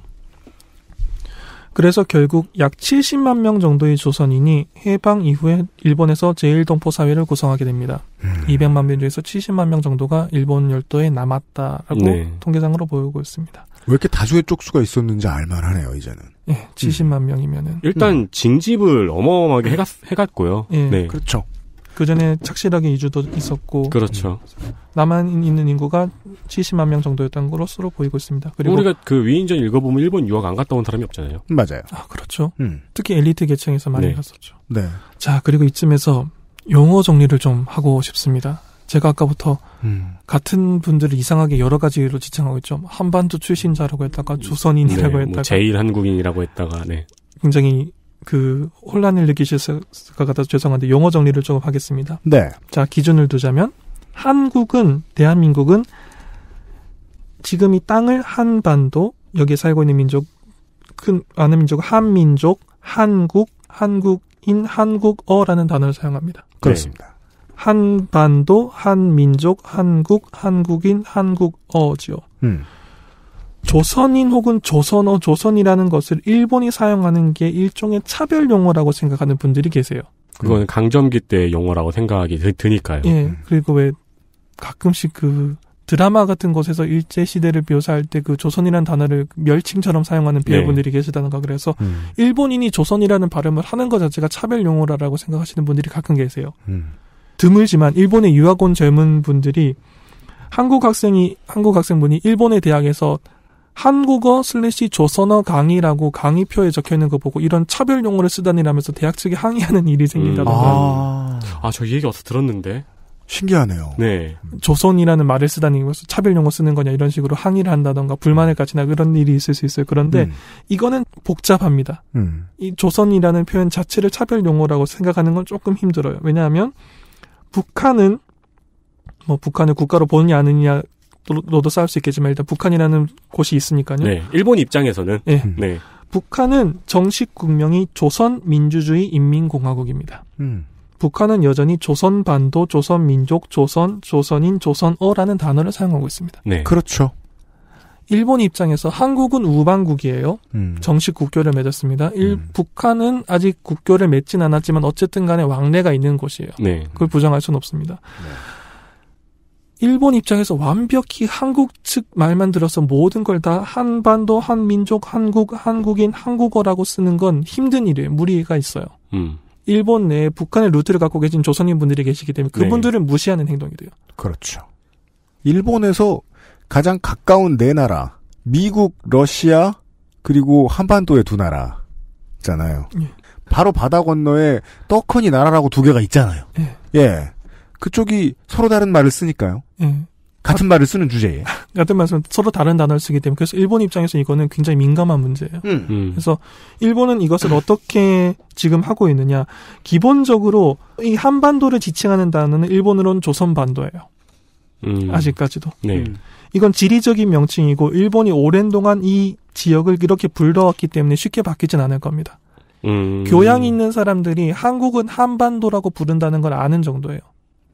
S4: 그래서 결국 약 70만 명 정도의 조선인이 해방 이후에 일본에서 제1동포 사회를 구성하게 됩니다. 음. 200만 명 중에서 70만 명 정도가 일본 열도에 남았다라고 네. 통계상으로 보이고 있습니다. 왜 이렇게 다수의 쪽수가 있었는지 알만하네요, 이제는. 예, 70만 음. 명이면은. 일단
S3: 음. 징집을 어마어마하게 예. 해갔, 해갔고요. 예. 네. 그렇죠.
S4: 그 전에 착실하게 이주도 있었고. 그렇죠. 남한 있는 인구가 70만 명 정도였던 것으로 보이고 있습니다. 그리고 우리가
S3: 그 위인전 읽어보면 일본 유학 안 갔다 온 사람이 없잖아요. 맞아요. 아,
S4: 그렇죠. 음. 특히 엘리트 계층에서 많이 네. 갔었죠. 네. 자, 그리고 이쯤에서 용어 정리를 좀 하고 싶습니다. 제가 아까부터 음. 같은 분들을 이상하게 여러 가지로 지칭하고 있죠. 한반도 출신자라고 했다가 음. 조선인이라고 네, 뭐 했다가 뭐
S3: 제일 한국인이라고 했다가 네.
S4: 굉장히 그 혼란을 느끼셨을 것 같아서 죄송한데 용어 정리를 조금 하겠습니다. 네. 자 기준을 두자면 한국은 대한민국은 지금 이 땅을 한반도 여기에 살고 있는 민족 큰 아는 민족 한민족 한국 한국인 한국어라는 단어를 사용합니다. 그렇습니다. 한반도, 한민족, 한국, 한국인, 한국어지요. 음. 조선인 혹은 조선어, 조선이라는 것을 일본이 사용하는 게 일종의 차별 용어라고 생각하는 분들이 계세요.
S3: 그거는 음. 강점기 때 용어라고 생각이 드니까요. 예.
S4: 음. 그리고 왜 가끔씩 그 드라마 같은 곳에서 일제 시대를 묘사할 때 그 조선이라는 단어를 멸칭처럼 사용하는 네. 배우분들이 네. 계시다던가 그래서 음. 일본인이 조선이라는 발음을 하는 것 자체가 차별 용어라라고 생각하시는 분들이 가끔 계세요. 음. 드물지만 일본의 유학 온 젊은 분들이 한국 학생이 한국 학생분이 일본의 대학에서 한국어 슬래시 조선어 강의라고 강의표에 적혀 있는 거 보고 이런 차별 용어를 쓰다니라면서 대학 측에 항의하는 일이 음. 생긴다던가. 음.
S3: 아, 저 얘기 어서 디 들었는데.
S4: 신기하네요. 네. 조선이라는 말을 쓰다니 면서 차별 용어 쓰는 거냐 이런 식으로 항의를 한다던가 불만을 음. 가지나 그런 일이 있을 수 있어요. 그런데 음. 이거는 복잡합니다. 음. 이 조선이라는 표현 자체를 차별 용어라고 생각하는 건 조금 힘들어요. 왜냐하면 북한은 뭐 북한을 국가로 보느냐 아느냐 로도 싸울 수 있겠지만 일단 북한이라는 곳이 있으니까요. 네.
S3: 일본 입장에서는 네. 네.
S4: 북한은 정식 국명이 조선민주주의인민공화국입니다. 음. 북한은 여전히 조선반도, 조선민족, 조선, 조선인, 조선어라는 단어를 사용하고 있습니다. 네. 그렇죠. 일본 입장에서 한국은 우방국이에요. 음. 정식 국교를 맺었습니다. 일, 음. 북한은 아직 국교를 맺진 않았지만 어쨌든 간에 왕래가 있는 곳이에요. 네. 그걸 부정할 수는 없습니다. 네. 일본 입장에서 완벽히 한국 측 말만 들어서 모든 걸 다 한반도, 한민족, 한국, 한국인, 한국어라고 쓰는 건 힘든 일이에요. 무리가 있어요. 음. 일본 내에 북한의 루트를 갖고 계신 조선인 분들이 계시기 때문에 네. 그분들은 네. 무시하는 행동이 돼요.
S2: 그렇죠. 일본에서 가장 가까운 네 나라, 미국, 러시아, 그리고 한반도의 두 나라잖아요. 예. 바로 바다 건너에 떡허니 나라라고 두 개가 있잖아요. 예. 예. 그쪽이 서로 다른 말을 쓰니까요. 예. 같은 말을 쓰는 주제예요
S4: 같은 말씀 서로 다른 단어를 쓰기 때문에 그래서 일본 입장에서 이거는 굉장히 민감한 문제예요. 음, 음. 그래서 일본은 이것을 어떻게 지금 하고 있느냐? 기본적으로 이 한반도를 지칭하는 단어는 일본으론 조선반도예요.
S1: 음. 아직까지도. 네. 음.
S4: 이건 지리적인 명칭이고 일본이 오랜 동안 이 지역을 이렇게 불러왔기 때문에 쉽게 바뀌진 않을 겁니다. 음. 교양 있는 사람들이 한국은 한반도라고 부른다는 걸 아는 정도예요.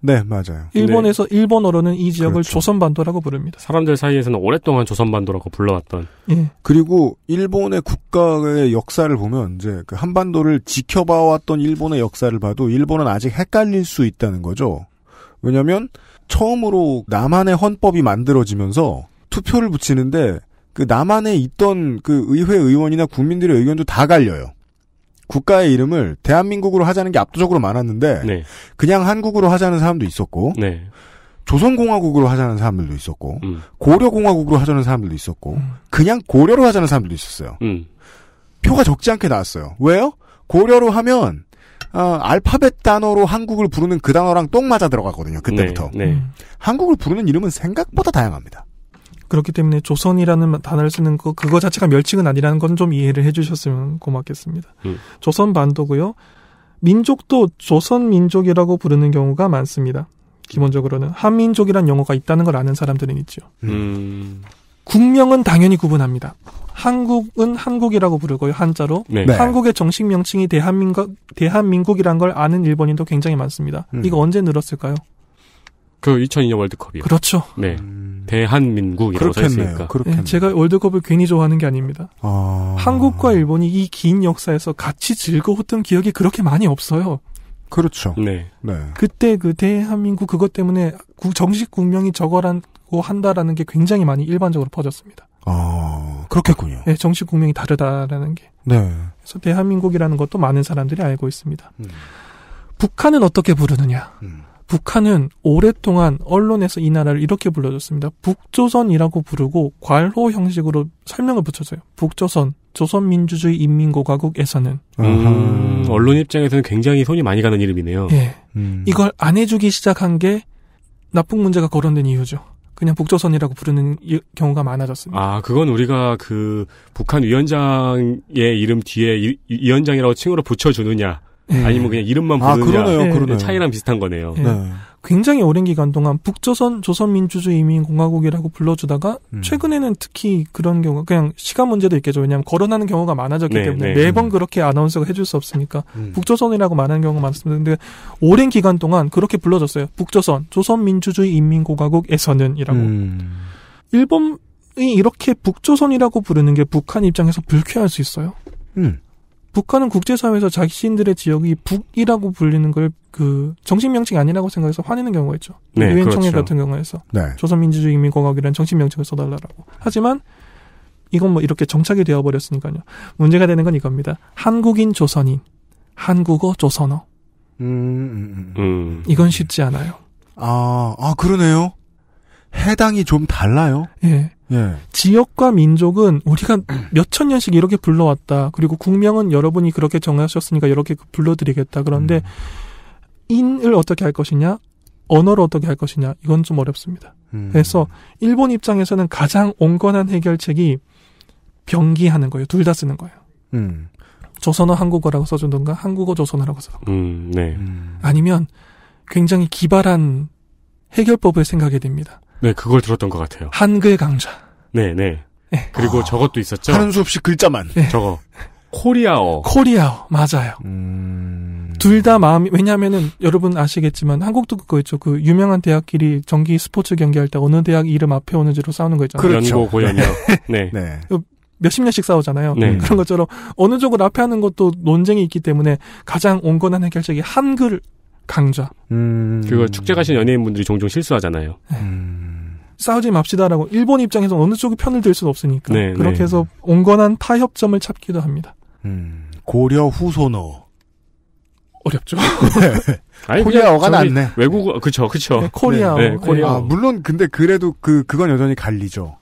S2: 네, 맞아요. 일본에서
S4: 네. 일본어로는 이 지역을 그렇죠. 조선반도라고 부릅니다.
S3: 사람들 사이에서는 오랫동안 조선반도라고 불러왔던.
S4: 예.
S2: 그리고 일본의 국가의 역사를 보면 이제 그 한반도를 지켜봐왔던 일본의 역사를 봐도 일본은 아직 헷갈릴 수 있다는 거죠. 왜냐하면 처음으로 남한의 헌법이 만들어지면서 투표를 붙이는데 그 남한에 있던 그 의회 의원이나 국민들의 의견도 다 갈려요. 국가의 이름을 대한민국으로 하자는 게 압도적으로 많았는데 네. 그냥 한국으로 하자는 사람도 있었고 네. 조선공화국으로 하자는 사람들도 있었고 음. 고려공화국으로 하자는 사람들도 있었고 음. 그냥 고려로 하자는 사람들도 있었어요. 음. 표가 적지 않게 나왔어요. 왜요? 고려로 하면 어, 알파벳 단어로 한국을 부르는 그 단어랑 똥 맞아 들어가거든요.
S3: 그때부터. 네, 네. 음.
S4: 한국을 부르는 이름은 생각보다 다양합니다. 그렇기 때문에 조선이라는 단어를 쓰는 거 그, 그거 자체가 멸칭은 아니라는 건 좀 이해를 해주셨으면 고맙겠습니다. 음. 조선 반도고요. 민족도 조선 민족이라고 부르는 경우가 많습니다. 기본적으로는 한민족이란 용어가 있다는 걸 아는 사람들은 있죠.
S1: 음.
S4: 국명은 당연히 구분합니다. 한국은 한국이라고 부르고요 한자로 네. 네. 한국의 정식 명칭이 대한민국 대한민국이란 걸 아는 일본인도 굉장히 많습니다. 음. 이거 언제 늘었을까요?
S3: 그 2002년 월드컵이요. 그렇죠. 네. 음... 대한민국이라고 써으니까 그렇겠네요. 네,
S4: 제가 월드컵을 괜히 좋아하는 게 아닙니다. 아... 한국과 일본이 이 긴 역사에서 같이 즐거웠던 기억이 그렇게 많이 없어요. 그렇죠. 네. 네. 그때 그 대한민국 그것 때문에 정식 국명이 저거란 한다라는 게 굉장히 많이 일반적으로 퍼졌습니다. 어, 그렇겠군요. 네, 정식 국명이 다르다라는 게. 네. 그래서 대한민국이라는 것도 많은 사람들이 알고 있습니다. 음. 북한은 어떻게 부르느냐? 음. 북한은 오랫동안 언론에서 이 나라를 이렇게 불러줬습니다. 북조선이라고 부르고 괄호 형식으로 설명을 붙여줘요. 북조선, 조선민주주의 인민공화국에서는. 음,
S3: 언론 입장에서는 굉장히 손이 많이 가는 이름이네요. 예. 네. 이걸
S4: 안 해주기 시작한 게 납북 문제가 거론된 이유죠. 그냥 북조선이라고 부르는 경우가 많아졌습니다.
S3: 아, 그건 우리가 그 북한 위원장의 이름 뒤에 위원장이라고 칭으를 붙여주느냐,
S4: 네. 아니면 그냥 이름만 아, 부르느냐 아, 그러네요, 네 차이랑 비슷한 거네요. 네. 네. 굉장히 오랜 기간 동안 북조선 조선민주주의인민공화국이라고 불러주다가 음. 최근에는 특히 그런 경우 가 그냥 시간 문제도 있겠죠. 왜냐하면 거론하는 경우가 많아졌기 네, 때문에 네. 매번 음. 그렇게 아나운서가 해줄 수 없으니까 음. 북조선이라고 말하는 경우가 많습니다. 근데 오랜 기간 동안 그렇게 불러줬어요. 북조선 조선민주주의인민공화국에서는이라고. 음. 일본이 이렇게 북조선이라고 부르는 게 북한 입장에서 불쾌할 수 있어요. 음. 북한은 국제사회에서 자신들의 지역이 북이라고 불리는 걸 그 정식 명칭 이 아니라고 생각해서 화내는 경우가 있죠. 네, 유엔총회 그렇죠. 같은 경우에서 네. 조선민주주의인민공화국이라는 정식 명칭을 써달라고. 하지만 이건 뭐 이렇게 정착이 되어버렸으니까요. 문제가 되는 건 이겁니다. 한국인 조선인, 한국어 조선어. 음, 음. 음.
S1: 음. 이건
S4: 쉽지 않아요. 아, 아 그러네요. 해당이 좀 달라요. 예. 예. 지역과 민족은 우리가 몇천 년씩 이렇게 불러왔다. 그리고 국명은 여러분이 그렇게 정하셨으니까 이렇게 그 불러드리겠다. 그런데 음. 인을 어떻게 할 것이냐, 언어를 어떻게 할 것이냐, 이건 좀 어렵습니다. 음. 그래서 일본 입장에서는 가장 온건한 해결책이 병기하는 거예요. 둘 다 쓰는 거예요. 음. 조선어 한국어라고 써준던가 한국어 조선어라고 써던가.
S3: 음, 네. 음.
S4: 아니면 굉장히 기발한 해결법을 생각해 됩니다.
S3: 네, 그걸 들었던 것 같아요.
S4: 한글 강좌.
S3: 네, 네. 네. 그리고 아, 저것도 있었죠. 하는 수 없이 글자만. 네. 저거. 코리아어.
S4: 코리아어, 맞아요. 음... 둘 다 마음이, 왜냐면은, 여러분 아시겠지만, 한국도 그거 있죠. 그 유명한 대학끼리 정기 스포츠 경기할 때 어느 대학 이름 앞에 오는지로 싸우는 거 있잖아요. 그렇죠. 고연이요 네. 네. 네. 그 몇십 년씩 싸우잖아요. 네. 그런 것처럼, 어느 쪽을 앞에 하는 것도 논쟁이 있기 때문에, 가장 온건한 해결책이 한글 강좌.
S3: 음... 그거 축제 가신 연예인분들이 종종 실수하잖아요. 네. 음...
S4: 싸우지 맙시다라고 일본 입장에서 어느 쪽이 편을 들 수는 없으니까 네, 그렇게 네. 해서 온건한 타협점을 찾기도 합니다.
S2: 음, 고려 후손어
S4: 어렵죠. 네.
S2: 아니, 코리아어가 낫네. 외국어 그쵸 그쵸. 네, 코리아어. 네, 네 코리아 아, 물론 근데 그래도 그 그건 여전히 갈리죠.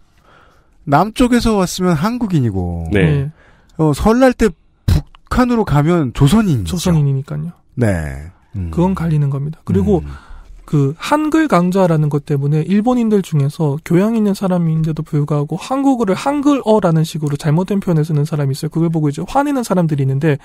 S2: 남쪽에서 왔으면 한국인이고 네.
S4: 어, 설날 때 북한으로 가면 조선인 이죠 조선인이니까요. 네. 음. 그건 갈리는 겁니다. 그리고 음. 그 한글 강좌라는 것 때문에 일본인들 중에서 교양 있는 사람인데도 불구하고 한국어를 한글어라는 식으로 잘못된 표현을 쓰는 사람이 있어요. 그걸 보고 이제 화내는 사람들이 있는데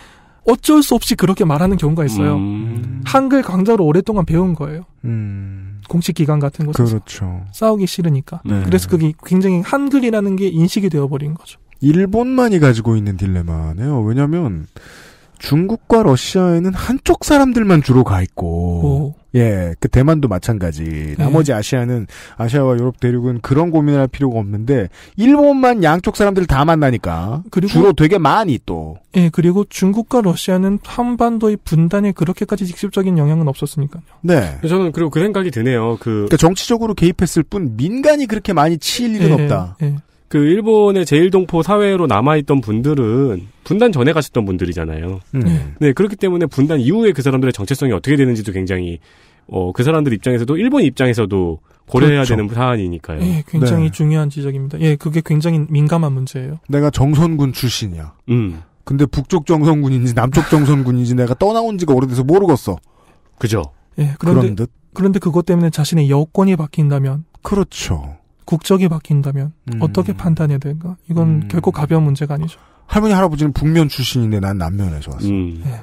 S4: 어쩔 수 없이 그렇게 말하는 경우가 있어요. 음. 한글 강좌로 오랫동안 배운 거예요. 음. 공식 기관 같은 곳에서 그렇죠. 싸우기 싫으니까. 네. 그래서 그게 굉장히 한글이라는 게 인식이 되어버린 거죠.
S2: 일본만이 가지고 있는 딜레마네요. 왜냐하면 중국과 러시아에는 한쪽 사람들만 주로 가 있고, 오. 예, 그 대만도 마찬가지. 네. 나머지 아시아는, 아시아와 유럽 대륙은 그런 고민을 할 필요가 없는데, 일본만 양쪽 사람들을 다 만나니까. 그리고, 주로 되게 많이 또.
S4: 예, 그리고 중국과 러시아는 한반도의 분단에 그렇게까지 직접적인 영향은 없었으니까요.
S3: 네. 저는 그리고 그 생각이 드네요. 그. 그러니까
S4: 정치적으로
S2: 개입했을 뿐, 민간이 그렇게 많이 치일 일은 예, 없다. 예.
S3: 그 일본의 제일동포 사회로 남아있던 분들은 분단 전에 가셨던 분들이잖아요. 음. 네. 네 그렇기 때문에 분단 이후에 그 사람들의 정체성이 어떻게 되는지도 굉장히 어, 그 사람들 입장에서도 일본 입장에서도 고려해야 그렇죠. 되는 사안이니까요. 예, 굉장히
S4: 네. 중요한 지적입니다. 예, 그게 굉장히 민감한 문제예요. 내가
S2: 정선군 출신이야. 음. 근데 북쪽 정선군인지 남쪽 정선군인지 내가 떠나온 지가 오래돼서 모르겠어. 그죠?
S4: 예, 그런데, 그런 듯. 그런데 그것 때문에 자신의 여권이 바뀐다면 그렇죠. 국적이 바뀐다면 음. 어떻게 판단해야 될까? 이건 음. 결코 가벼운 문제가 아니죠. 할머니 할아버지는 북면
S2: 출신인데 난 남면에서 왔어.
S4: 음. 예.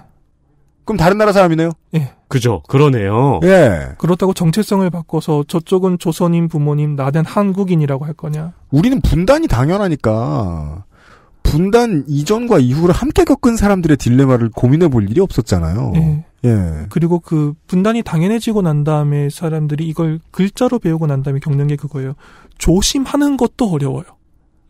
S4: 그럼 다른 나라 사람이네요. 예. 그죠. 그러네요. 예. 그렇다고 정체성을 바꿔서 저쪽은 조선인 부모님, 나는 한국인이라고 할 거냐?
S2: 우리는 분단이 당연하니까 분단 이전과 이후를 함께 겪은 사람들의 딜레마를 고민해 볼 일이 없었잖아요.
S4: 예. 예. 그리고 그 분단이 당연해지고 난 다음에 사람들이 이걸 글자로 배우고 난 다음에 겪는 게 그거예요. 조심하는 것도 어려워요.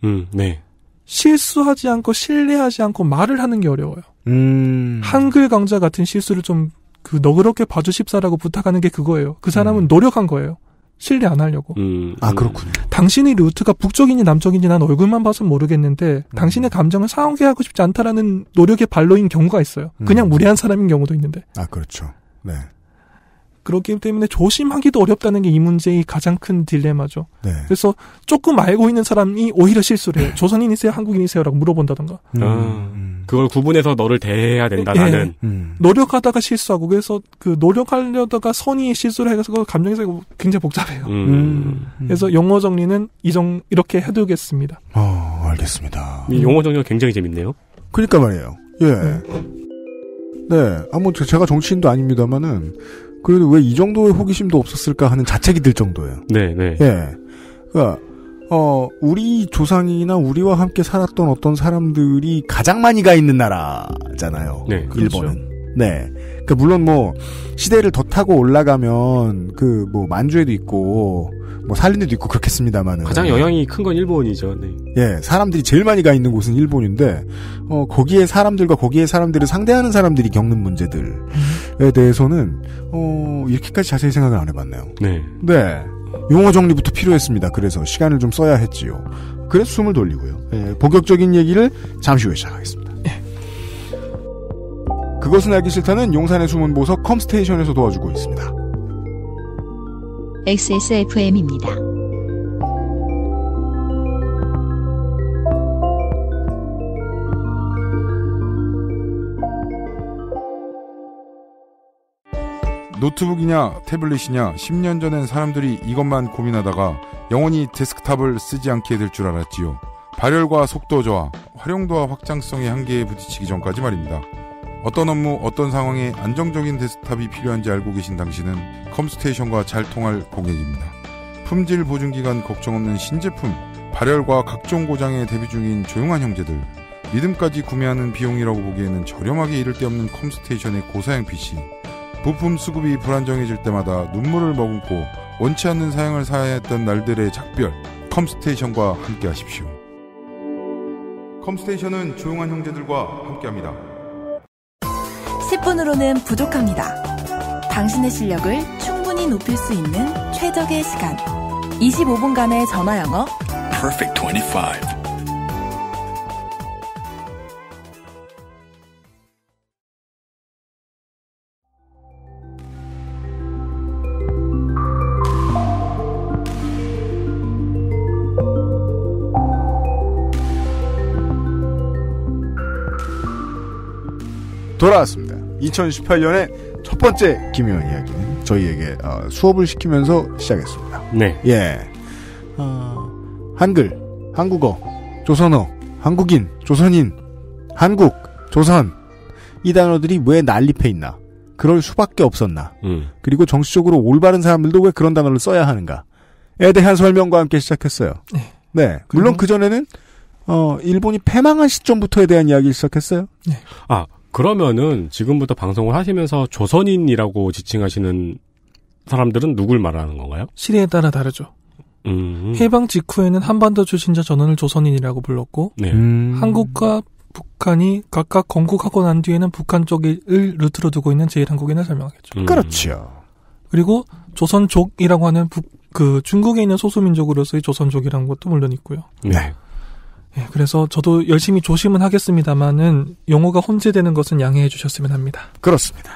S4: 음, 네. 실수하지 않고 신뢰하지 않고 말을 하는 게 어려워요. 음. 한글 강좌 같은 실수를 좀 그 너그럽게 봐주십사라고 부탁하는 게 그거예요. 그 사람은 음. 노력한 거예요. 실례 안 하려고.
S1: 음, 음. 아 그렇군요.
S4: 당신의 루트가 북쪽인지 남쪽인지 난 얼굴만 봐서 모르겠는데 음. 당신의 감정을 상하게하고 싶지 않다라는 노력의 발로인 경우가 있어요. 그냥 음. 무례한 사람인 경우도 있는데.
S2: 아 그렇죠. 네.
S4: 그렇기 때문에 조심하기도 어렵다는 게 이 문제의 가장 큰 딜레마죠. 네. 그래서 조금 알고 있는 사람이 오히려 실수를 해요. 네. 조선인이세요? 한국인이세요?라고 물어본다던가.
S3: 음. 아, 음. 그걸 구분해서 너를 대해야 된다, 네. 는 예. 음.
S4: 노력하다가 실수하고, 그래서 그 노력하려다가 선의의 실수를 해서 감정에서 굉장히 복잡해요.
S1: 음. 음.
S3: 음. 그래서
S4: 용어 정리는 이정, 이렇게 해두겠습니다. 어, 알겠습니다. 이 용어
S3: 정리가 굉장히 재밌네요.
S4: 그니까 말이에요. 예. 네. 네. 아무, 튼
S2: 제가 정치인도 아닙니다만은, 그래도 왜 이 정도의 호기심도 없었을까 하는 자책이 들 정도예요.
S3: 네, 네. 예.
S2: 그니까어 우리 조상이나 우리와 함께 살았던 어떤 사람들이 가장 많이 가 있는 나라잖아요. 네, 그렇죠. 일본은. 네. 그 물론 뭐 시대를 더 타고 올라가면 그 뭐 만주에도 있고 뭐 살린데도 있고 그렇겠습니다만은 가장 영향이
S3: 큰 건 일본이죠. 네.
S2: 예, 사람들이 제일 많이 가 있는 곳은 일본인데 어 거기에 사람들과 거기에 사람들을 상대하는 사람들이 겪는 문제들에 음. 대해서는 어 이렇게까지 자세히 생각을 안 해봤네요. 네. 네. 용어 정리부터 필요했습니다. 그래서 시간을 좀 써야 했지요. 그래서 숨을 돌리고요. 예, 본격적인 얘기를 잠시 후에 시작하겠습니다. 그것은 알기 싫다는 용산의 숨은 보석 컴스테이션에서 도와주고 있습니다. XSFM입니다. 노트북이냐 태블릿이냐 10년 전엔 사람들이 이것만 고민하다가 영원히 데스크탑을 쓰지 않게 될 줄 알았지요. 발열과 속도 저하, 활용도와 확장성의 한계에 부딪히기 전까지 말입니다. 어떤 업무, 어떤 상황에 안정적인 데스탑이 필요한지 알고 계신 당신은 컴스테이션과 잘 통할 고객입니다. 품질 보증기간 걱정 없는 신제품, 발열과 각종 고장에 대비 중인 조용한 형제들, 믿음까지 구매하는 비용이라고 보기에는 저렴하게 이를 데 없는 컴스테이션의 고사양 PC, 부품 수급이 불안정해질 때마다 눈물을 머금고 원치 않는 사양을 사야 했던 날들의 작별, 컴스테이션과 함께 하십시오. 컴스테이션은 조용한 형제들과 함께합니다.
S4: 10분으로는 부족합니다. 당신의 실력을 충분히 높일 수 있는 최적의 시간. 25분간의 전화 영어.
S1: Perfect 25.
S2: 돌아왔습니다. 2 0 1 8년에첫 번째 김의원 이야기는 저희에게 어, 수업을 시키면서 시작했습니다. 네. 예. 어, 한글, 한국어, 조선어, 한국인, 조선인, 한국, 조선. 이 단어들이 왜 난립해 있나? 그럴 수밖에 없었나? 음. 그리고 정치적으로 올바른 사람들도 왜 그런 단어를 써야 하는가?에
S3: 대한 설명과 함께 시작했어요. 네. 네.
S2: 물론 그 전에는 어 일본이 패망한 시점부터에 대한 이야기를 시작했어요. 네.
S3: 아 그러면은 지금부터 방송을 하시면서 조선인이라고 지칭하시는 사람들은 누굴 말하는 건가요? 시대에 따라 다르죠.
S1: 음.
S4: 해방 직후에는 한반도 출신자 전원을 조선인이라고 불렀고 네. 음. 한국과 북한이 각각 건국하고 난 뒤에는 북한 쪽을 루트로 두고 있는 제1한국인을 설명하겠죠. 음. 그렇죠. 그리고 조선족이라고 하는 북, 그 중국에 있는 소수민족으로서의 조선족이라는 것도 물론 있고요. 네. 예, 그래서 저도 열심히 조심은 하겠습니다만은 용어가 혼재되는 것은 양해해 주셨으면 합니다. 그렇습니다.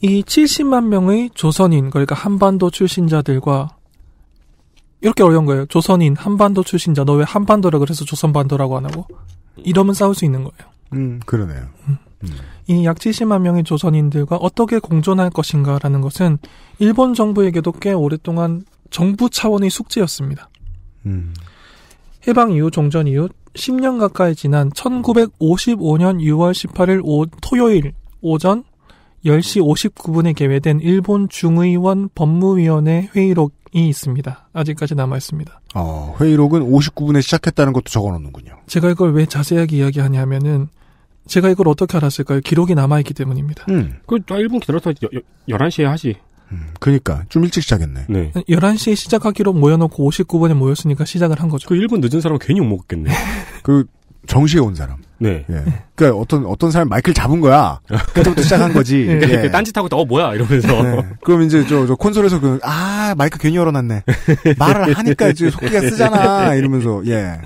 S4: 이 70만 명의 조선인 그러니까 한반도 출신자들과 이렇게 어려운 거예요. 조선인 한반도 출신자 너 왜 한반도라 그래서 조선반도라고 안 하고 이러면 싸울 수 있는 거예요.
S2: 음 그러네요. 음.
S4: 이약 70만 명의 조선인들과 어떻게 공존할 것인가라는 것은 일본 정부에게도 꽤 오랫동안 정부 차원의 숙제였습니다. 음. 해방 이후 종전 이후 10년 가까이 지난 1955년 6월 18일 오, 토요일 오전 10시 59분에 개회된 일본 중의원 법무위원회 회의록이 있습니다. 아직까지 남아 있습니다.
S2: 어, 아, 회의록은 59분에 시작했다는 것도 적어 놓는군요.
S4: 제가 이걸 왜 자세하게 이야기하냐면은 제가 이걸 어떻게 알았을까요? 기록이 남아 있기 때문입니다. 음. 그 일본 기다려서 11시에 하지. 음, 그니까. 좀 일찍 시작했네. 네. 11시에 시작하기로 모여놓고 59분에 모였으니까 시작을 한 거죠. 그 1분 늦은 사람 괜히 욕먹겠네. 그,
S2: 정시에 온 사람. 네. 예. 그니까 어떤, 어떤 사람이 마이크를 잡은 거야. 그때부터 시작한 거지. 네. 예. 그러니까 예. 딴짓하고, 어, 뭐야? 이러면서. 네. 그럼 이제 저, 저 콘솔에서 그, 아, 마이크 괜히 열어놨네. 말을 하니까 이제 속기가 쓰잖아. 이러면서, 예.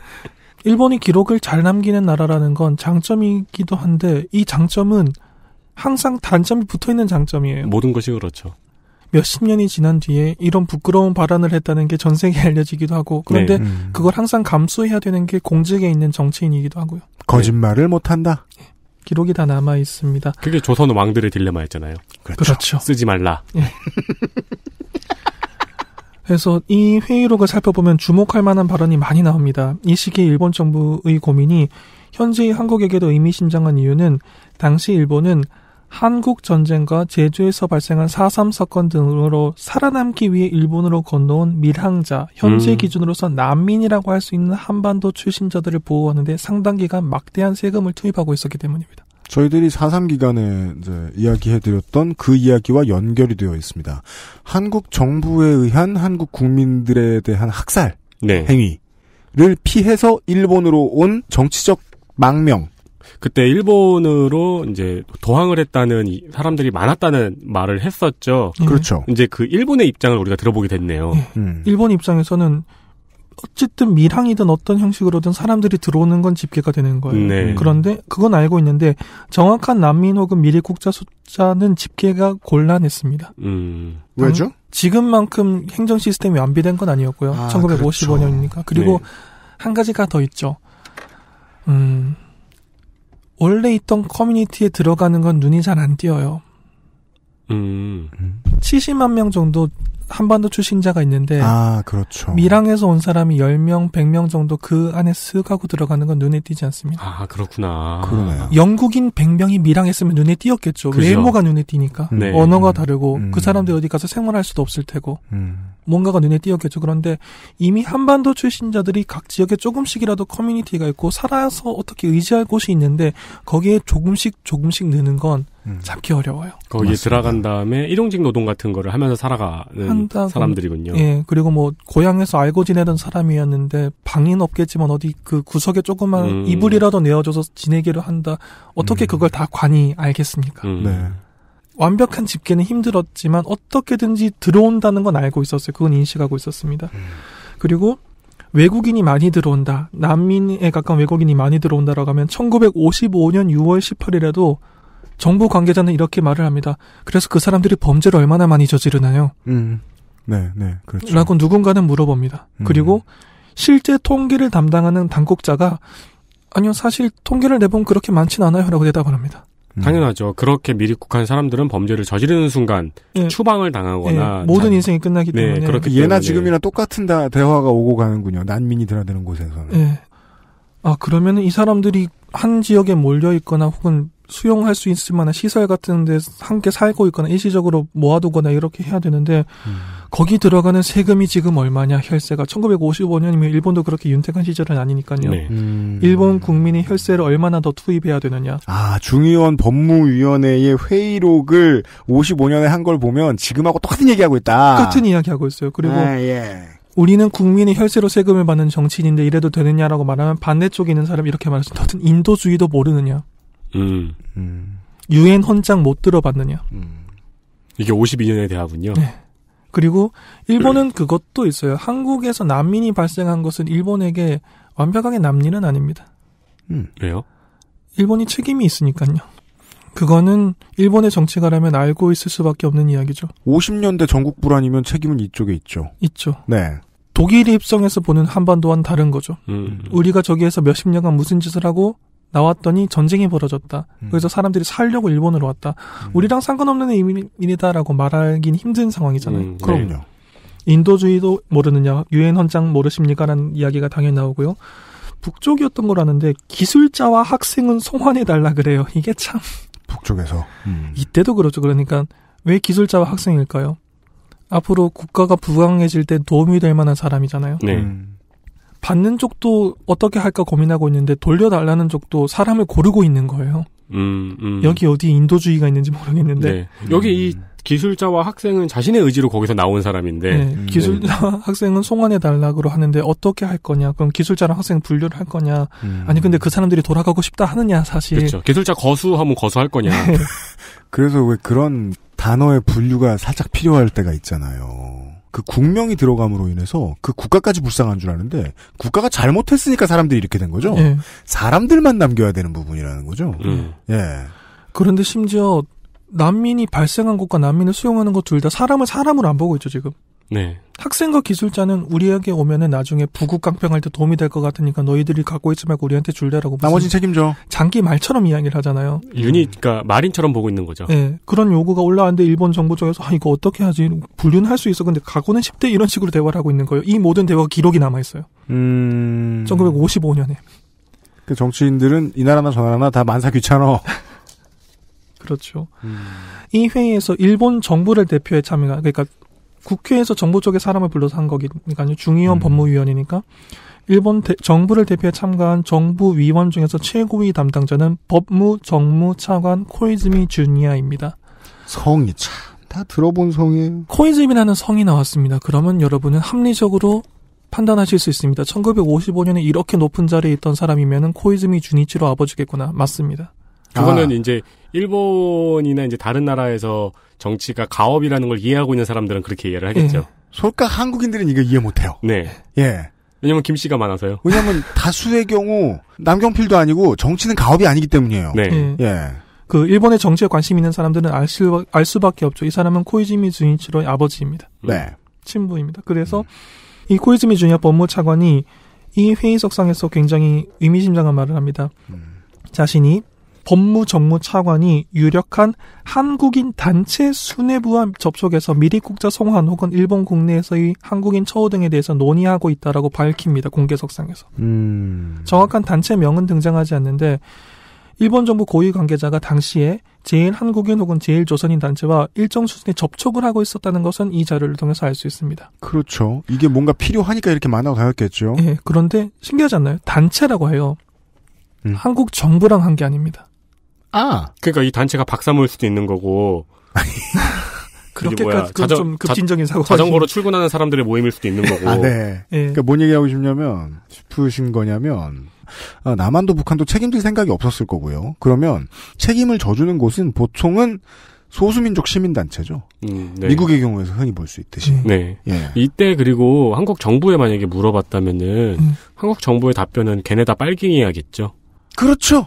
S4: 일본이 기록을 잘 남기는 나라라는 건 장점이기도 한데, 이 장점은 항상 단점이 붙어 있는 장점이에요. 모든 것이 그렇죠. 몇십 년이 지난 뒤에 이런 부끄러운 발언을 했다는 게 전 세계에 알려지기도 하고 그런데 네. 음. 그걸 항상 감수해야 되는 게 공직에 있는 정치인이기도 하고요. 거짓말을 네. 못한다. 예. 기록이 다 남아 있습니다.
S3: 그게 조선 왕들의 딜레마였잖아요. 그렇죠. 그렇죠. 쓰지 말라.
S4: 예. 그래서 이 회의록을 살펴보면 주목할 만한 발언이 많이 나옵니다. 이 시기 일본 정부의 고민이 현재 한국에게도 의미심장한 이유는 당시 일본은 한국 전쟁과 제주에서 발생한 4.3 사건 등으로 살아남기 위해 일본으로 건너온 밀항자, 현재 음. 기준으로서 난민이라고 할 수 있는 한반도 출신자들을 보호하는데 상당 기간 막대한 세금을 투입하고 있었기 때문입니다.
S2: 저희들이 4.3 기간에 이제 이야기해드렸던 그 이야기와 연결이 되어 있습니다. 한국 정부에 의한 한국 국민들에 대한 학살 네. 행위를 피해서 일본으로 온 정치적 망명,
S3: 그때 일본으로 이제 도항을 했다는 사람들이 많았다는 말을 했었죠. 음. 그렇죠. 이제 그 일본의 입장을 우리가 들어보게 됐네요. 음. 음. 음.
S4: 일본 입장에서는 어쨌든 밀항이든 어떤 형식으로든 사람들이 들어오는 건 집계가 되는 거예요. 네. 그런데 그건 알고 있는데 정확한 난민 혹은 미래국자 숫자는 집계가 곤란했습니다. 음. 왜죠? 지금만큼 행정 시스템이 완비된 건 아니었고요. 아, 1955년이니까. 그렇죠. 그리고 네. 한 가지가 더 있죠. 음, 원래 있던 커뮤니티에 들어가는 건 눈이 잘 안 띄어요. 음. 70만 음. 명 정도 한반도 출신자가 있는데 아, 그렇죠. 밀항에서 온 사람이 10명, 100명 정도 그 안에 쓱 하고 들어가는 건 눈에 띄지 않습니다.
S3: 아, 그렇구나. 그러네요.
S4: 영국인 100명이 밀항했으면 눈에 띄었겠죠. 그죠. 외모가 눈에 띄니까. 네. 언어가 다르고 음. 그사람들 어디 가서 생활할 수도 없을 테고. 음. 뭔가가 눈에 띄었겠죠. 그런데 이미 한반도 출신자들이 각 지역에 조금씩이라도 커뮤니티가 있고 살아서 어떻게 의지할 곳이 있는데 거기에 조금씩 조금씩 느는 건 음. 잡기 어려워요. 거기에 맞습니다. 들어간
S3: 다음에 일용직 노동 같은 거를 하면서 살아가는 사람들이군요. 예,
S4: 그리고 뭐 고향에서 알고 지내던 사람이었는데 방인 없겠지만 어디 그 구석에 조그만 음. 이불이라도 내어줘서 지내기로 한다. 어떻게 음. 그걸 다 관이 알겠습니까? 음. 네. 완벽한 집계는 힘들었지만 어떻게든지 들어온다는 건 알고 있었어요. 그건 인식하고 있었습니다. 음. 그리고 외국인이 많이 들어온다. 난민에 가까운 외국인이 많이 들어온다라고 하면 1955년 6월 18일에도 정부 관계자는 이렇게 말을 합니다. 그래서 그 사람들이 범죄를 얼마나 많이 저지르나요?
S2: 음. 네, 네, 그렇죠.
S4: 라고 누군가는 물어봅니다. 음. 그리고 실제 통계를 담당하는 당국자가 아니요, 사실 통계를 내보면 그렇게 많진 않아요라고 대답을 합니다.
S3: 음. 당연하죠. 그렇게 미리국한 사람들은 범죄를 저지르는 순간 네.
S4: 추방을 당하거나 네. 모든 인생이 끝나기 네, 때문에 그렇기
S2: 예나 때문에. 지금이나 똑같은 다 대화가 오고 가는군요. 난민이 드나드는 곳에서는.
S4: 예. 아 그러면 이 사람들이 한 지역에 몰려 있거나 혹은 수용할 수 있을 만한 시설 같은 데 함께 살고 있거나 일시적으로 모아두거나 이렇게 해야 되는데 음. 거기 들어가는 세금이 지금 얼마냐 혈세가 1955년이면 일본도 그렇게 윤택한 시절은 아니니까요. 네. 음. 일본 국민이 혈세를 얼마나 더 투입해야 되느냐. 아
S2: 중의원 법무위원회의 회의록을 55년에 한 걸 보면 지금하고 똑같은 얘기하고 있다. 똑같은
S4: 이야기하고 있어요. 그리고 아, 예. 우리는 국민이 혈세로 세금을 받는 정치인인데 이래도 되느냐라고 말하면 반대 쪽에 있는 사람 이렇게 이 말해서 너는 인도주의도 모르느냐.
S1: 음. 음.
S4: 유엔 헌장 못 들어봤느냐. 음.
S3: 이게 52년에 대하군요. 네.
S4: 그리고 일본은 그것도 있어요. 한국에서 난민이 발생한 것은 일본에게 완벽하게 남리는 아닙니다. 음. 왜요? 일본이 책임이 있으니까요. 그거는 일본의 정치가라면 알고 있을 수밖에 없는 이야기죠.
S2: 50년대 전국 불안이면 책임은 이쪽에 있죠. 있죠. 네.
S4: 독일의 입성에서 보는 한반도와는 다른 거죠. 음. 우리가 저기에서 몇십 년간 무슨 짓을 하고 나왔더니 전쟁이 벌어졌다. 음. 그래서 사람들이 살려고 일본으로 왔다. 음. 우리랑 상관없는 이민이다라고 말하긴 힘든 상황이잖아요. 음, 네. 그럼요. 인도주의도 모르느냐, 유엔 헌장 모르십니까라는 이야기가 당연히 나오고요. 북쪽이었던 거라는데 기술자와 학생은 송환해 달라 그래요. 이게 참
S2: 북쪽에서 음.
S4: 이때도 그렇죠. 그러니까 왜 기술자와 학생일까요? 앞으로 국가가 부강해질 때 도움이 될 만한 사람이잖아요. 네. 음. 받는 쪽도 어떻게 할까 고민하고 있는데 돌려달라는 쪽도 사람을 고르고 있는 거예요.
S1: 음, 음. 여기
S4: 어디 인도주의가 있는지 모르겠는데 네.
S3: 여기 이 기술자와 학생은 자신의 의지로 거기서 나온 사람인데 네. 음. 기술자
S4: 네. 학생은 송환해 달라고 하는데 어떻게 할 거냐 그럼 기술자랑 학생 분류를 할 거냐 음. 아니 근데 그 사람들이 돌아가고 싶다 하느냐 사실 그렇죠.
S3: 기술자 거수하면 거수할 거냐 네. 그래서 왜 그런
S2: 단어의 분류가 살짝 필요할 때가 있잖아요 그 국명이 들어감으로 인해서 그 국가까지 불쌍한 줄 아는데 국가가 잘못했으니까 사람들이 이렇게 된 거죠. 예. 사람들만 남겨야 되는 부분이라는 거죠. 음. 예.
S4: 그런데 심지어 난민이 발생한 곳과 난민을 수용하는 것 둘 다 사람을 사람으로 안 보고 있죠 지금. 네. 학생과 기술자는 우리에게 오면은 나중에 부국 강평할 때 도움이 될 것 같으니까 너희들이 갖고 있지 말고 우리한테 줄래라고. 나머지 책임져. 장기 말처럼 이야기를 하잖아요.
S3: 유닛, 그니까 말인처럼 보고 있는 거죠. 네.
S4: 그런 요구가 올라왔는데 일본 정부 쪽에서 아 이거 어떻게 하지? 불륜할 수 있어. 근데 각오는 10대 이런 식으로 대화를 하고 있는 거예요. 이 모든 대화가 기록이 남아 있어요.
S2: 음.
S4: 1955년에.
S2: 그 정치인들은 이 나라나 저 나라나 다 만사 귀찮어.
S4: 그렇죠. 음. 이 회의에서 일본 정부를 대표해 참여가 그러니까 국회에서 정부 쪽에 사람을 불러서 한 거니까요. 중의원 음. 법무위원이니까 일본 대, 정부를 대표해 참가한 정부 위원 중에서 최고위 담당자는 법무 정무 차관 코이즈미 주니아입니다. 성이 참 다 들어본 성이에요. 코이즈미라는 성이 나왔습니다. 그러면 여러분은 합리적으로 판단하실 수 있습니다. 1955년에 이렇게 높은 자리에 있던 사람이면 코이즈미 주니치로 아버지겠구나. 맞습니다. 그거는
S3: 아. 이제 일본이나 이제 다른 나라에서 정치가 가업이라는 걸 이해하고 있는 사람들은 그렇게 이해를 하겠죠.
S4: 예. 솔까 한국인들은 이거 이해 못해요.
S3: 네. 예. 왜냐면 김씨가 많아서요.
S2: 왜냐면 다수의 경우 남경필도 아니고 정치는 가업이 아니기 때문이에요. 네. 예. 예.
S4: 그 일본의 정치에 관심 있는 사람들은 알, 수, 알 수밖에 없죠. 이 사람은 코이즈미 주니치로의 아버지입니다. 네. 친부입니다. 그래서 음. 이 코이즈미 주니어 법무차관이 이 회의석상에서 굉장히 의미심장한 말을 합니다. 음. 자신이 법무정무 차관이 유력한 한국인 단체 수뇌부와 접촉해서 미리 국자 송환 혹은 일본 국내에서의 한국인 처우 등에 대해서 논의하고 있다라고 밝힙니다. 공개석상에서. 음. 정확한 단체 명은 등장하지 않는데 일본 정부 고위 관계자가 당시에 제일 한국인 혹은 제일 조선인 단체와 일정 수준의 접촉을 하고 있었다는 것은 이 자료를 통해서 알 수 있습니다.
S2: 그렇죠. 이게
S4: 뭔가 필요하니까 이렇게 만나고 다녔겠죠. 예. 그런데 신기하지 않나요? 단체라고 해요. 음. 한국 정부랑 한 게 아닙니다. 아.
S3: 그러니까 이 단체가 박사모일 수도 있는 거고. 그렇게까지 그, 자전, 좀 급진적인 사고 자전거로 출근하는 사람들의 모임일 수도 있는 거고. 아, 네.
S2: 예. 그러니까 뭔 얘기하고 싶냐면 싶으신 거냐면 아, 남한도 북한도 책임질 생각이 없었을 거고요. 그러면 책임을 져주는 곳은 보통은 소수민족 시민단체죠.
S3: 음, 네. 미국의
S2: 경우에서 흔히 볼 수 있듯이. 음. 네.
S3: 예. 이때 그리고 한국 정부에 만약에 물어봤다면은 음. 한국 정부의 답변은 걔네 다 빨갱이야겠죠.
S4: 그렇죠.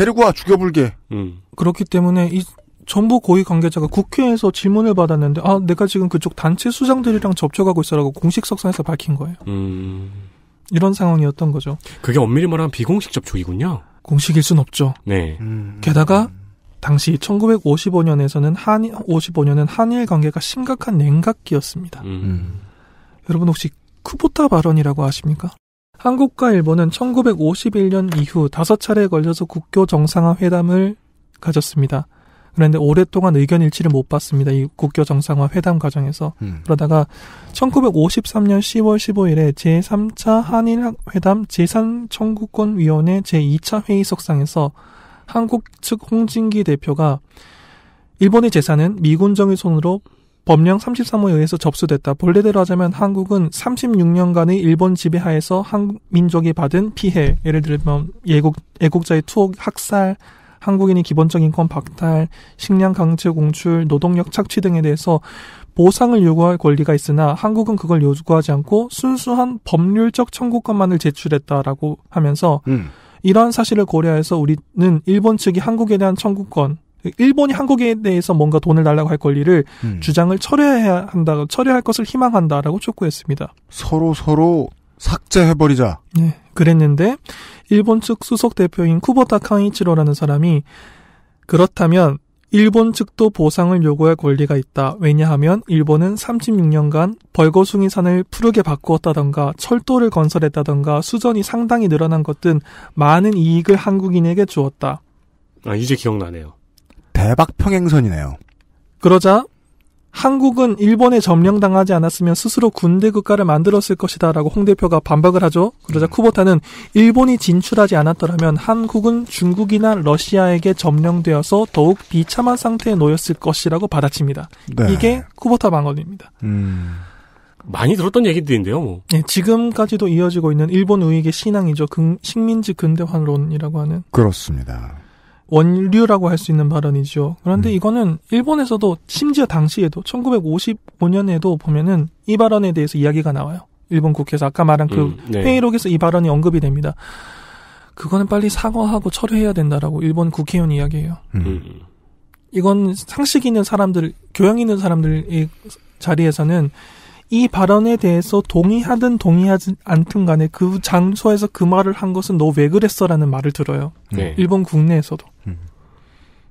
S4: 데리고 와 죽여불게. 음. 그렇기 때문에 이 정부 고위 관계자가 국회에서 질문을 받았는데 아 내가 지금 그쪽 단체 수장들이랑 접촉하고 있어라고 공식 석상에서 밝힌 거예요.
S3: 음.
S4: 이런 상황이었던 거죠.
S3: 그게 엄밀히 말하면 비공식 접촉이군요.
S4: 공식일 순 없죠.
S3: 네. 음.
S4: 게다가 당시 1955년에서는 한 55년은 한일 관계가 심각한 냉각기였습니다. 음. 음. 여러분 혹시 쿠보타 발언이라고 아십니까? 한국과 일본은 1951년 이후 다섯 차례에 걸려서 국교 정상화 회담을 가졌습니다. 그런데 오랫동안 의견 일치를 못 봤습니다. 이 국교 정상화 회담 과정에서. 음. 그러다가 1953년 10월 15일에 제3차 한일 회담 재산청구권위원회 제2차 회의석상에서 한국 측 홍진기 대표가 일본의 재산은 미군 정의 손으로 법령 33호에 의해서 접수됐다. 본래대로 하자면 한국은 36년간의 일본 지배하에서 한민족이 받은 피해, 예를 들면 예국, 애국자의 투옥, 학살, 한국인이 기본적 인권 박탈, 식량 강제 공출, 노동력 착취 등에 대해서 보상을 요구할 권리가 있으나 한국은 그걸 요구하지 않고 순수한 법률적 청구권만을 제출했다라고 하면서 음. 이러한 사실을 고려해서 우리는 일본 측이 한국에 대한 청구권 일본이 한국에 대해서 뭔가 돈을 달라고 할 권리를 음. 주장을 철회해야 한다, 철회할 것을 희망한다라고 촉구했습니다. 서로 서로 삭제해버리자. 네, 그랬는데 일본 측 수석 대표인 쿠보타 카이치로라는 사람이 그렇다면 일본 측도 보상을 요구할 권리가 있다. 왜냐하면 일본은 36년간 벌거숭이 산을 푸르게 바꾸었다던가 철도를 건설했다던가 수전이 상당히 늘어난 것 등 많은 이익을 한국인에게 주었다. 아, 이제
S3: 기억나네요.
S4: 대박 평행선이네요. 그러자 한국은 일본에 점령당하지 않았으면 스스로 군대 국가를 만들었을 것이다라고 홍 대표가 반박을 하죠. 그러자 음. 쿠보타는 일본이 진출하지 않았더라면 한국은 중국이나 러시아에게 점령되어서 더욱 비참한 상태에 놓였을 것이라고 받아칩니다. 네. 이게 쿠보타 방언입니다. 음.
S3: 많이 들었던 얘기들인데요, 뭐.
S4: 네, 지금까지도 이어지고 있는 일본 우익의 신앙이죠. 그, 식민지 근대화론이라고 하는.
S2: 그렇습니다.
S4: 원류라고 할 수 있는 발언이죠. 그런데 음. 이거는 일본에서도 심지어 당시에도 1955년에도 보면은 이 발언에 대해서 이야기가 나와요. 일본 국회에서 아까 말한 그 음, 네. 회의록에서 이 발언이 언급이 됩니다. 그거는 빨리 사과하고 철회해야 된다라고 일본 국회의원 이야기예요. 음. 음. 이건 상식 있는 사람들, 교양 있는 사람들의 자리에서는 이 발언에 대해서 동의하든 동의하지 않든 간에 그 장소에서 그 말을 한 것은 너 왜 그랬어라는 말을 들어요. 네. 일본 국내에서도. 음.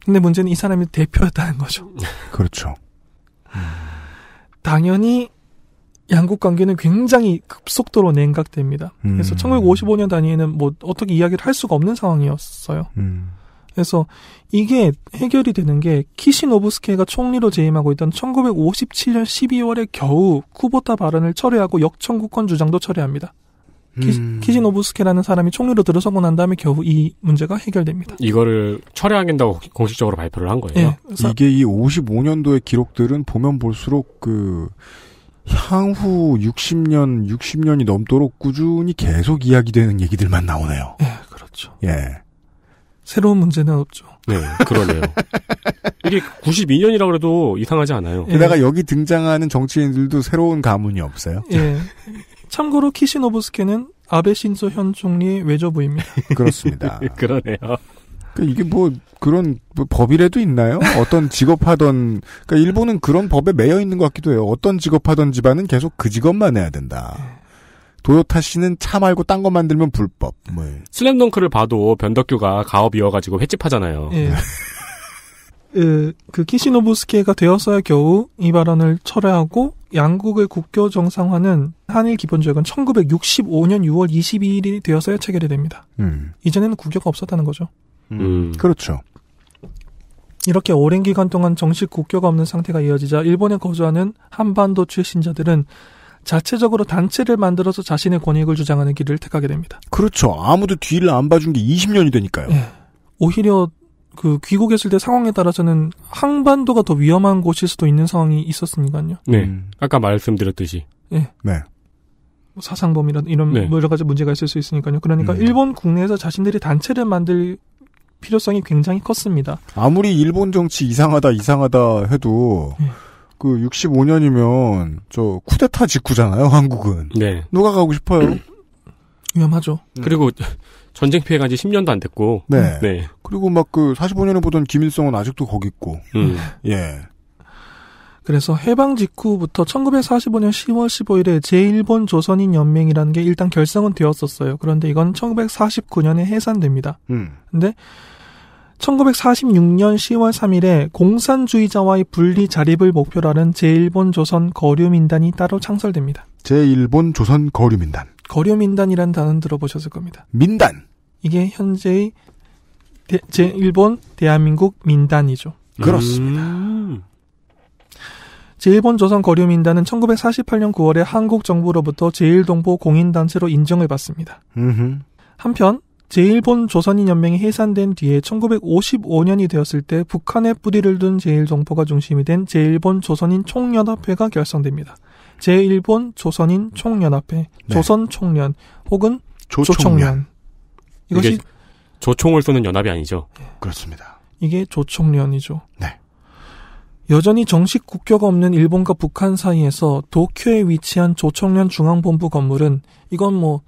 S4: 근데 문제는 이 사람이 대표였다는 거죠. 그렇죠. 당연히 양국 관계는 굉장히 급속도로 냉각됩니다. 그래서 1955년 음. 단위에는 뭐 어떻게 이야기를 할 수가 없는 상황이었어요. 음. 그래서 이게 해결이 되는 게키시노부스케가 총리로 재임하고 있던 1957년 12월에 겨우 쿠보타 발언을 철회하고 역청구권 주장도 철회합니다. 음. 키, 시노부스케라는 사람이 총리로 들어서고 난 다음에 겨우 이 문제가 해결됩니다.
S3: 이거를 철회하겠다고 공식적으로 발표를 한 거예요. 네.
S2: 이게 이 55년도의 기록들은 보면 볼수록 그 향후 60년, 60년이 넘도록 꾸준히 계속 이야기되는 얘기들만 나오네요. 예, 네, 그렇죠. 예.
S4: 새로운 문제는 없죠.
S3: 네, 그러네요.
S4: 이게 92년이라고 해도 이상하지 않아요. 예. 게다가 예.
S2: 여기 등장하는 정치인들도 새로운 가문이 없어요.
S4: 예. 참고로 키시노부스케는 아베 신조 현 총리의 외조부입니다.
S2: 그렇습니다. 그러네요. 그러니까 이게 뭐 그런 뭐 법이라도 있나요? 어떤 직업 하던 그러니까 일본은 그런 법에 매여 있는 것 같기도 해요. 어떤 직업 하던 집안은 계속 그 직업만 해야 된다. 예. 도요타 씨는 차 말고 딴 거 만들면 불법.
S3: 뭐. 예. 슬램덩크를 봐도 변덕규가 가업이어가지고 횟집하잖아요.
S4: 예. 예, 그 키시노부스케가 되어서야 겨우 이 발언을 철회하고 양국의 국교 정상화는 한일 기본조약은 1965년 6월 22일이 되어서야 체결이 됩니다. 음. 이전에는 국교가 없었다는 거죠. 음. 음. 그렇죠. 이렇게 오랜 기간 동안 정식 국교가 없는 상태가 이어지자 일본에 거주하는 한반도 출신자들은 자체적으로 단체를 만들어서 자신의 권익을 주장하는 길을 택하게 됩니다.
S2: 그렇죠. 아무도 뒤를 안 봐준 게 20년이 되니까요.
S4: 네. 오히려 그 귀국했을 때 상황에 따라서는 항반도가 더 위험한 곳일 수도 있는 상황이 있었으니까요.
S3: 네. 음. 아까 말씀드렸듯이. 예. 네. 네.
S4: 뭐 사상범이라 이런 네. 뭐 여러 가지 문제가 있을 수 있으니까요. 그러니까 음. 일본 국내에서 자신들이 단체를 만들 필요성이 굉장히 컸습니다.
S2: 아무리 일본 정치 이상하다 이상하다 해도 네. 그 65년이면 저 쿠데타 직후잖아요, 한국은. 네.
S3: 누가 가고 싶어요? 위험하죠. 네. 그리고 전쟁 피해가 이제 10년도 안 됐고. 네. 네.
S4: 그리고 막 그 45년에 보던 김일성은 아직도 거기 있고. 음. 예. 그래서 해방 직후부터 1945년 10월 15일에 제1본 조선인 연맹이라는 게 일단 결성은 되었었어요. 그런데 이건 1949년에 해산됩니다. 음. 근데 1946년 10월 3일에 공산주의자와의 분리 자립을 목표로 하는 제1본 조선 거류민단이 따로 창설됩니다.
S2: 제1본 조선 거류민단.
S4: 거류민단이라는 단어는 들어보셨을 겁니다. 민단. 이게 현재의 대, 제1본 대한민국 민단이죠. 그렇습니다. 음. 제1본 조선 거류민단은 1948년 9월에 한국 정부로부터 제1동포 공인단체로 인정을 받습니다. 음흠. 한편 제일본 조선인연맹이 해산된 뒤에 1955년이 되었을 때 북한에 뿌리를 둔 제일정포가 중심이 된 제일본 조선인 총연합회가 결성됩니다. 제일본 조선인 총연합회, 네. 조선총련 혹은 조총련. 이것이
S3: 조총을 쏘는 연합이 아니죠. 네. 그렇습니다.
S4: 이게 조총련이죠. 네. 여전히 정식 국교가 없는 일본과 북한 사이에서 도쿄에 위치한 조총련 중앙본부 건물은 이건 뭐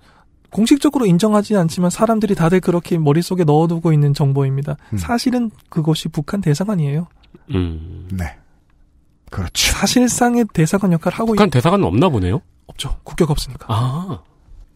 S4: 공식적으로 인정하지 않지만 사람들이 다들 그렇게 머릿속에 넣어두고 있는 정보입니다. 음. 사실은 그것이 북한 대사관이에요. 음. 네. 그렇죠. 사실상의 대사관 역할을 하고 북한 있... 대사관은 없나 보네요? 없죠. 국격 없으니까. 아.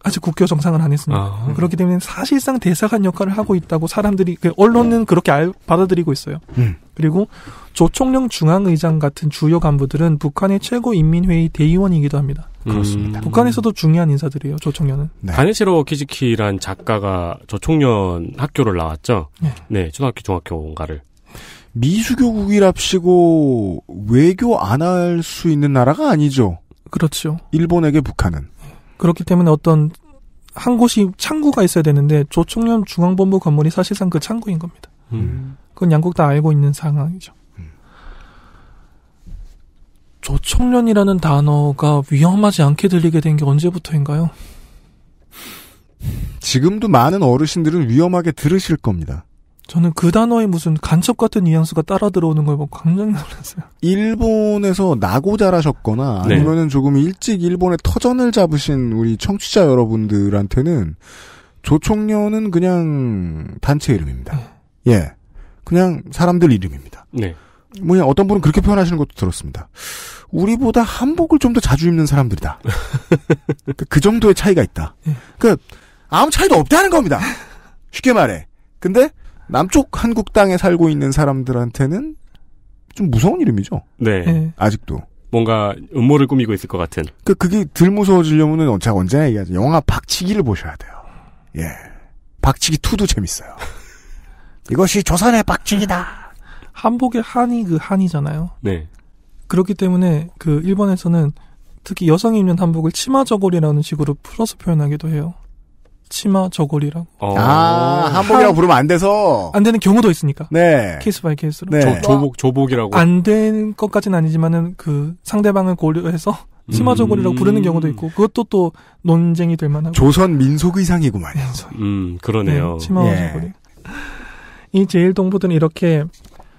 S4: 아직 국교 정상을 안 했습니다. 아. 음. 그렇기 때문에 사실상 대사관 역할을 하고 있다고 사람들이 그 언론은 네. 그렇게 알, 받아들이고 있어요. 음. 그리고 조총령 중앙의장 같은 주요 간부들은 북한의 최고인민회의 대의원이기도 합니다. 그렇습니다. 음. 북한에서도 중요한 인사들이에요. 조총련은.
S3: 네. 가네시로 키즈키란 작가가 조총련 학교를 나왔죠. 네. 네 초등학교 중학교인가를.
S2: 미수교국이랍시고 외교 안 할 수 있는 나라가 아니죠. 그렇죠. 일본에게 북한은.
S4: 그렇기 때문에 어떤 한 곳이 창구가 있어야 되는데 조총련 중앙본부 건물이 사실상 그 창구인 겁니다. 음. 음. 그건 양국 다 알고 있는 상황이죠. 조청년이라는 단어가 위험하지 않게 들리게 된 게 언제부터인가요?
S2: 지금도 많은 어르신들은 위험하게 들으실
S4: 겁니다. 저는 그 단어에 무슨 간첩 같은 뉘앙스가 따라 들어오는 걸 보고 뭐 굉장히 놀랐어요.
S2: 일본에서 나고 자라셨거나 네. 아니면은 네. 조금 일찍 일본의 터전을 잡으신 우리 청취자 여러분들한테는 조총련은 그냥 단체 이름입니다. 네. 예. 그냥 사람들 이름입니다. 네. 뭐 어떤 분은 그렇게 표현하시는 것도 들었습니다. 우리보다 한복을 좀 더 자주 입는 사람들이다. 그, 그 정도의 차이가 있다. 예. 그 아무 차이도 없다는 겁니다. 쉽게 말해. 근데 남쪽 한국 땅에 살고 있는 사람들한테는 좀 무서운 이름이죠.
S3: 네. 예. 아직도. 뭔가 음모를 꾸미고 있을 것 같은.
S2: 그 그게 들 무서워지려면은 제가 언제나 얘기하죠. 영화 박치기를 보셔야 돼요. 예. 박치기 2도 재밌어요.
S4: 이것이 조선의 박치기다. 한복의 한이 그 한이잖아요. 네. 그렇기 때문에 그 일본에서는 특히 여성이 입는 한복을 치마 저고리라는 식으로 풀어서 표현하기도 해요. 치마 저고리라고. 어. 아, 한복이라고 부르면 안 돼서. 안 되는 경우도 있으니까. 네. 케이스 바이 케이스로. 네. 저, 뭐 조복, 조복이라고. 안 된 것까지는 아니지만은 그 상대방을 고려해서 음. 치마 저고리라고 음. 부르는 경우도 있고 그것도 또 논쟁이 될 만하고.
S2: 조선 민속 의상이구만 음, 그러네요. 네, 치마 예. 저고리.
S4: 이 제일 동부들은 이렇게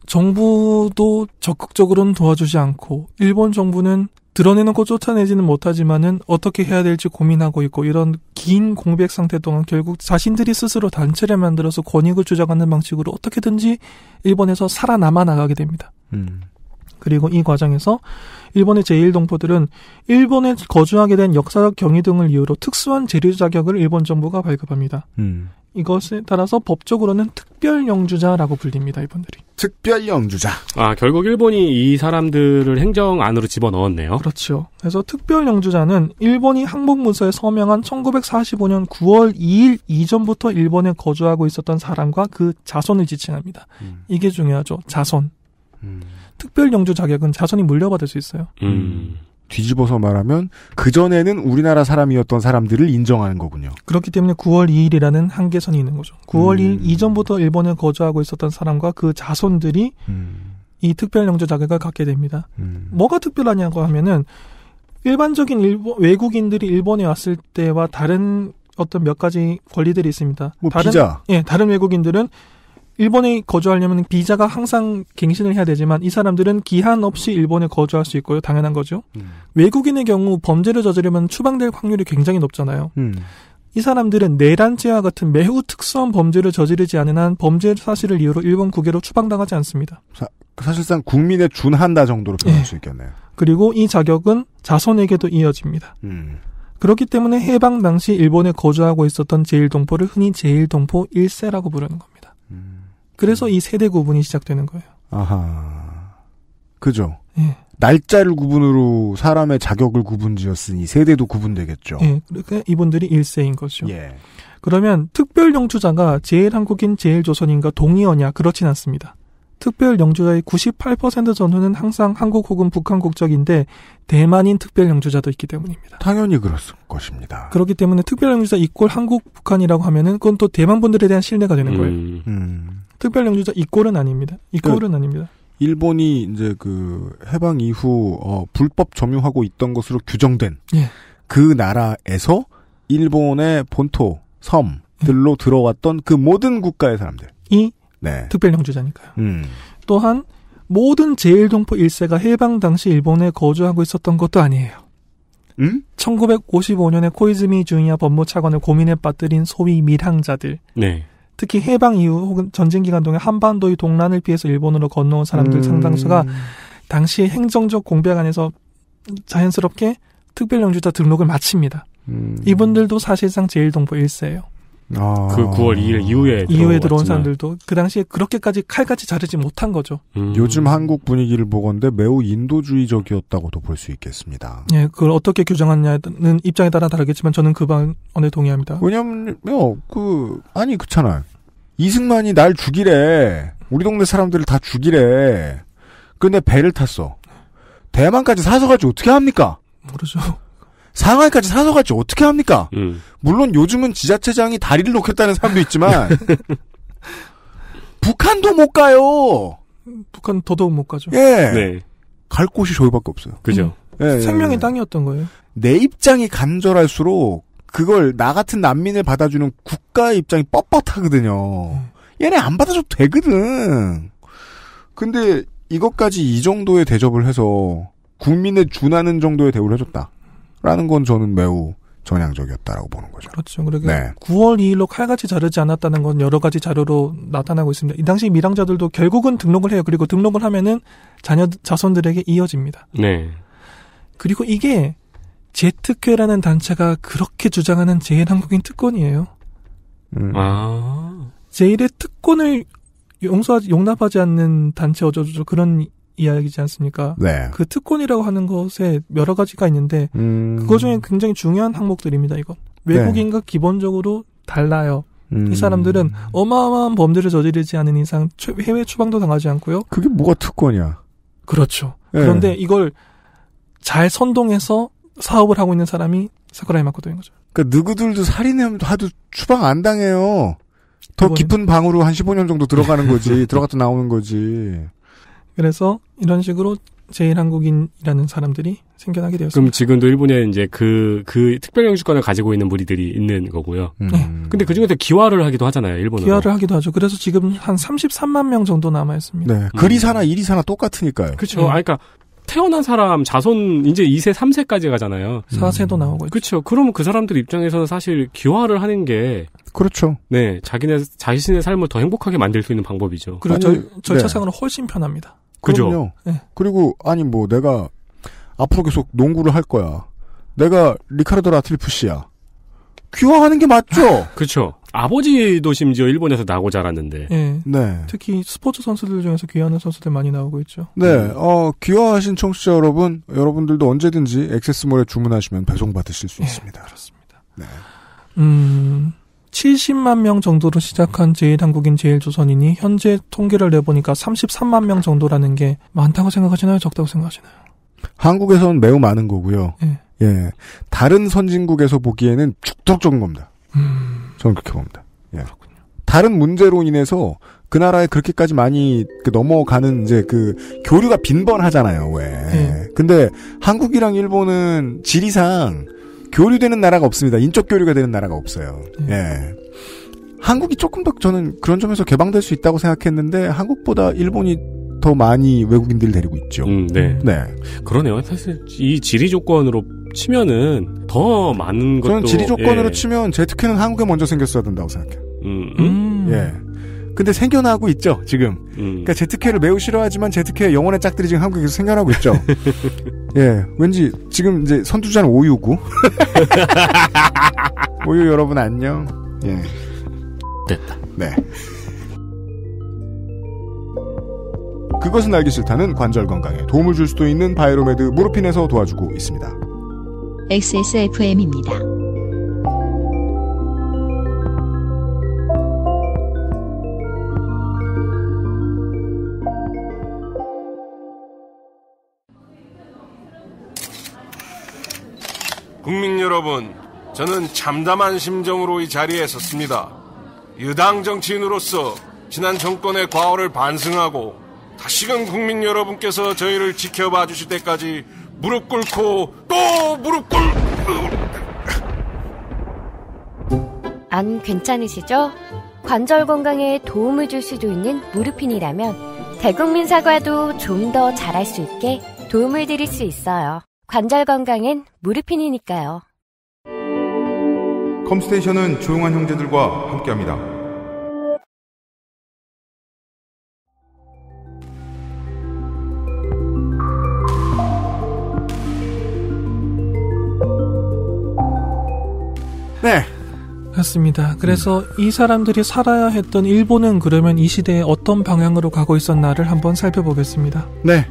S4: 정부도 적극적으로는 도와주지 않고 일본 정부는 드러내는 것 쫓아내지는 못하지만은 어떻게 해야 될지 고민하고 있고 이런 긴 공백 상태 동안 결국 자신들이 스스로 단체를 만들어서 권익을 주장하는 방식으로 어떻게든지 일본에서 살아남아 나가게 됩니다. 음. 그리고 이 과정에서 일본의 제1동포들은 일본에 거주하게 된 역사적 경위 등을 이유로 특수한 재류 자격을 일본 정부가 발급합니다. 음. 이것에 따라서 법적으로는 특별 영주자라고 불립니다, 이분들이.
S3: 특별 영주자. 아, 결국 일본이 이 사람들을 행정 안으로 집어넣었네요. 그렇죠.
S4: 그래서 특별 영주자는 일본이 항복문서에 서명한 1945년 9월 2일 이전부터 일본에 거주하고 있었던 사람과 그 자손을 지칭합니다. 음. 이게 중요하죠. 자손. 음. 특별 영주 자격은 자손이 물려받을 수 있어요.
S2: 음. 음. 뒤집어서 말하면 그전에는 우리나라 사람이었던 사람들을 인정하는 거군요.
S4: 그렇기 때문에 9월 2일이라는 한계선이 있는 거죠. 9월 음. 2일 이전부터 일본에 거주하고 있었던 사람과 그 자손들이 음. 이 특별 영주 자격을 갖게 됩니다. 음. 뭐가 특별하냐고 하면은 일반적인 일본, 외국인들이 일본에 왔을 때와 다른 어떤 몇 가지 권리들이 있습니다. 뭐 다른, 비자. 예, 다른 외국인들은 일본에 거주하려면 비자가 항상 갱신을 해야 되지만 이 사람들은 기한 없이 일본에 거주할 수 있고요. 당연한 거죠. 음. 외국인의 경우 범죄를 저지르면 추방될 확률이 굉장히 높잖아요. 음. 이 사람들은 내란죄와 같은 매우 특수한 범죄를 저지르지 않은 한 범죄 사실을 이유로 일본 국외로 추방당하지 않습니다.
S2: 사, 실상 국민의 준한다 정도로 표현할 예. 수 있겠네요.
S4: 그리고 이 자격은 자손에게도 이어집니다. 음. 그렇기 때문에 해방 당시 일본에 거주하고 있었던 제일동포를 흔히 제일동포 1세라고 부르는 겁니다. 그래서 음. 이 세대 구분이 시작되는 거예요.
S2: 아하. 그죠? 예. 날짜를 구분으로 사람의 자격을 구분지었으니 세대도 구분되겠죠. 예.
S4: 그러니까 이분들이 1세인 거죠. 예. 그러면 특별영추자가 제일한국인 제일조선인과 동의어냐 그렇진 않습니다. 특별 영주자의 98% 전후는 항상 한국 혹은 북한 국적인데 대만인 특별 영주자도 있기 때문입니다. 당연히 그렇을 것입니다. 그렇기 때문에 특별 영주자 이꼴 한국 북한이라고 하면은 그건 또 대만 분들에 대한 신뢰가 되는 거예요.
S1: 음.
S2: 음.
S4: 특별 영주자 이꼴은 아닙니다. 이꼴은 그 아닙니다.
S2: 일본이 이제 그 해방 이후 어 불법 점유하고 있던 것으로 규정된 예. 그 나라에서 일본의 본토 섬들로 예. 들어왔던 그 모든 국가의 사람들.
S4: 이 네. 특별형제자니까요 음. 또한 모든 제일동포 1세가 해방 당시 일본에 거주하고 있었던 것도 아니에요. 음? 1955년에 코이즈미 주니아 법무차관을 고민에 빠뜨린 소위 밀항자들. 네. 특히 해방 이후 혹은 전쟁 기간 동안 한반도의 동란을 피해서 일본으로 건너온 사람들 음. 상당수가 당시 행정적 공백 안에서 자연스럽게 특별영주자 등록을 마칩니다. 음. 이분들도 사실상 제일동포 1세예요. 아.
S3: 그 9월 2일 이후에 이후에 들어온 사람들도
S4: 그 당시에 그렇게까지 칼같이 자르지 못한 거죠.
S2: 음. 요즘 한국 분위기를 보건데 매우 인도주의적이었다고도 볼 수 있겠습니다.
S4: 예, 그걸 어떻게 규정하느냐는 입장에 따라 다르겠지만 저는 그방언에 동의합니다.
S2: 왜냐면 요그 아니 그렇잖아. 이승만이 날 죽이래. 우리 동네 사람들을 다 죽이래. 근데 배를 탔어. 대만까지 사서 가지 어떻게 합니까? 모르죠. 상하이까지 사서 갈지 어떻게 합니까? 음. 물론 요즘은 지자체장이 다리를 놓겠다는 사람도 있지만 북한도 못 가요.
S4: 북한 더더욱 못 가죠. 예. 네.
S2: 갈 곳이 저희밖에 없어요. 그죠. 음. 예, 예, 예, 생명의 예, 예.
S4: 땅이었던 거예요.
S2: 내 입장이 간절할수록 그걸 나 같은 난민을 받아주는 국가의 입장이 뻣뻣하거든요. 음. 얘네 안 받아줘도 되거든. 근데 이것까지 이 정도의 대접을 해서 국민의 준하는 정도의 대우를 해줬다. 라는 건 저는 매우 전향적이었다라고 보는 거죠.
S4: 그렇죠. 그러게 그러니까 네. 9월 2일로 칼같이 자르지 않았다는 건 여러 가지 자료로 나타나고 있습니다. 이 당시 밀항자들도 결국은 등록을 해요. 그리고 등록을 하면은 자녀 자손들에게 이어집니다. 네. 그리고 이게 제특회라는 단체가 그렇게 주장하는 제일 한국인 특권이에요.
S1: 음. 아.
S4: 제일의 특권을 용서 하지 용납하지 않는 단체 어쩌저 그런 이야기지 않습니까? 네. 그 특권이라고 하는 것에 여러 가지가 있는데 음... 그거 중에 굉장히 중요한 항목들입니다. 이건 네. 외국인과 네. 기본적으로 달라요. 음... 이 사람들은 어마어마한 범죄를 저지르지 않은 이상 해외 추방도 당하지 않고요. 그게
S2: 뭐가 특권이야? 그렇죠. 네. 그런데
S4: 이걸 잘 선동해서 사업을 하고 있는 사람이 사쿠라이 마코토인 거죠. 그러니까 누구들도 살인하면 하도 추방 안 당해요. 더 깊은 방으로 한 15년
S2: 정도 들어가는 거지. 들어갔다
S3: 나오는 거지.
S4: 그래서 이런 식으로 제일 한국인이라는 사람들이 생겨나게 되었습니다. 그럼
S3: 지금도 일본에 이제 그, 그 특별 영주권을 가지고 있는 무리들이 있는 거고요. 네. 음. 근데 그 중에서 기화를 하기도 하잖아요, 일본은. 기화를
S4: 하기도 하죠. 그래서 지금 한 33만 명 정도 남아있습니다. 네. 음. 그리사나 이리사나 똑같으니까요. 그렇죠. 네. 아, 그러니까
S3: 태어난 사람 자손 이제 2세, 3세까지 가잖아요.
S4: 4세도 음. 나오고. 그렇죠. 그러면그 사람들
S3: 입장에서는 사실 기화를 하는 게 그렇죠. 네, 자기네 자신의 삶을 더 행복하게 만들 수 있는 방법이죠.
S2: 그리고 아니, 절차상으로
S4: 네. 훨씬 편합니다. 그죠. 네. 그리고 아니
S2: 뭐 내가 앞으로 계속 농구를 할 거야. 내가 리카르도 라틀리프 씨야. 귀화하는 게 맞죠?
S3: 그렇죠. 아버지도 심지어 일본에서 나고 자랐는데. 네. 네.
S4: 특히 스포츠 선수들 중에서 귀하는 선수들 많이 나오고 있죠. 네. 음. 어, 귀화하신
S2: 청취자 여러분, 여러분들도 언제든지 액세스몰에 주문하시면 배송받으실 수 예, 있습니다. 그렇습니다. 네.
S4: 음, 70만 명 정도로 시작한 제일 한국인 제일 조선인이 현재 통계를 내보니까 33만 명 정도라는 게 많다고 생각하시나요? 적다고 생각하시나요?
S2: 한국에서는 매우 많은 거고요. 네. 예. 다른 선진국에서 보기에는 축적적인 겁니다. 음. 저는 그렇게 봅니다. 예. 그렇군요. 다른 문제로 인해서 그 나라에 그렇게까지 많이 그 넘어가는 이제 그 교류가 빈번하잖아요. 왜? 음. 근데 한국이랑 일본은 지리상 교류되는 나라가 없습니다. 인적 교류가 되는 나라가 없어요. 음. 예. 한국이 조금 더 저는 그런 점에서 개방될 수 있다고 생각했는데 한국보다 일본이 더 많이 외국인들을 데리고 있죠. 음, 네. 네.
S3: 그러네요. 사실 이 지리 조건으로 치면은 더 많은 것도 저는 지리
S2: 조건으로 예. 치면 제 특혜는 한국에 먼저 생겼어야 된다고 생각해요.
S1: 음, 음.
S3: 음. 예.
S2: 근데 생겨나고 있죠 지금. 음. 그러니까 제트케를 매우 싫어하지만 제트케 영혼의 짝들이 지금 한국에서 생겨나고 있죠. 예, 왠지 지금 이제 선두자는 오유구. 오유 여러분 안녕.
S1: 예, 됐다.
S2: 네. 그것은 알기 싫다는 관절 건강에 도움을 줄 수도 있는 바이로메드 무르핀에서 도와주고 있습니다.
S4: XSFM입니다. 국민 여러분, 저는 참담한 심정으로 이 자리에 섰습니다. 유당 정치인으로서 지난 정권의 과오를 반성하고 다시금 국민 여러분께서 저희를 지켜봐 주실 때까지 무릎 꿇고 또 무릎 꿇고 안 괜찮으시죠? 관절 건강에 도움을 줄 수도 있는 무릎핀이라면 대국민 사과도 좀 더 잘할 수 있게 도움을 드릴 수 있어요. 관절 건강엔 무릎핀이니까요.
S2: 컴스테이션은 조용한 형제들과 함께합니다.
S4: 네. 했습니다. 그래서 음. 이 사람들이 살아야 했던 일본은 그러면 이 시대에 어떤 방향으로 가고 있었나를 한번 살펴보겠습니다. 네.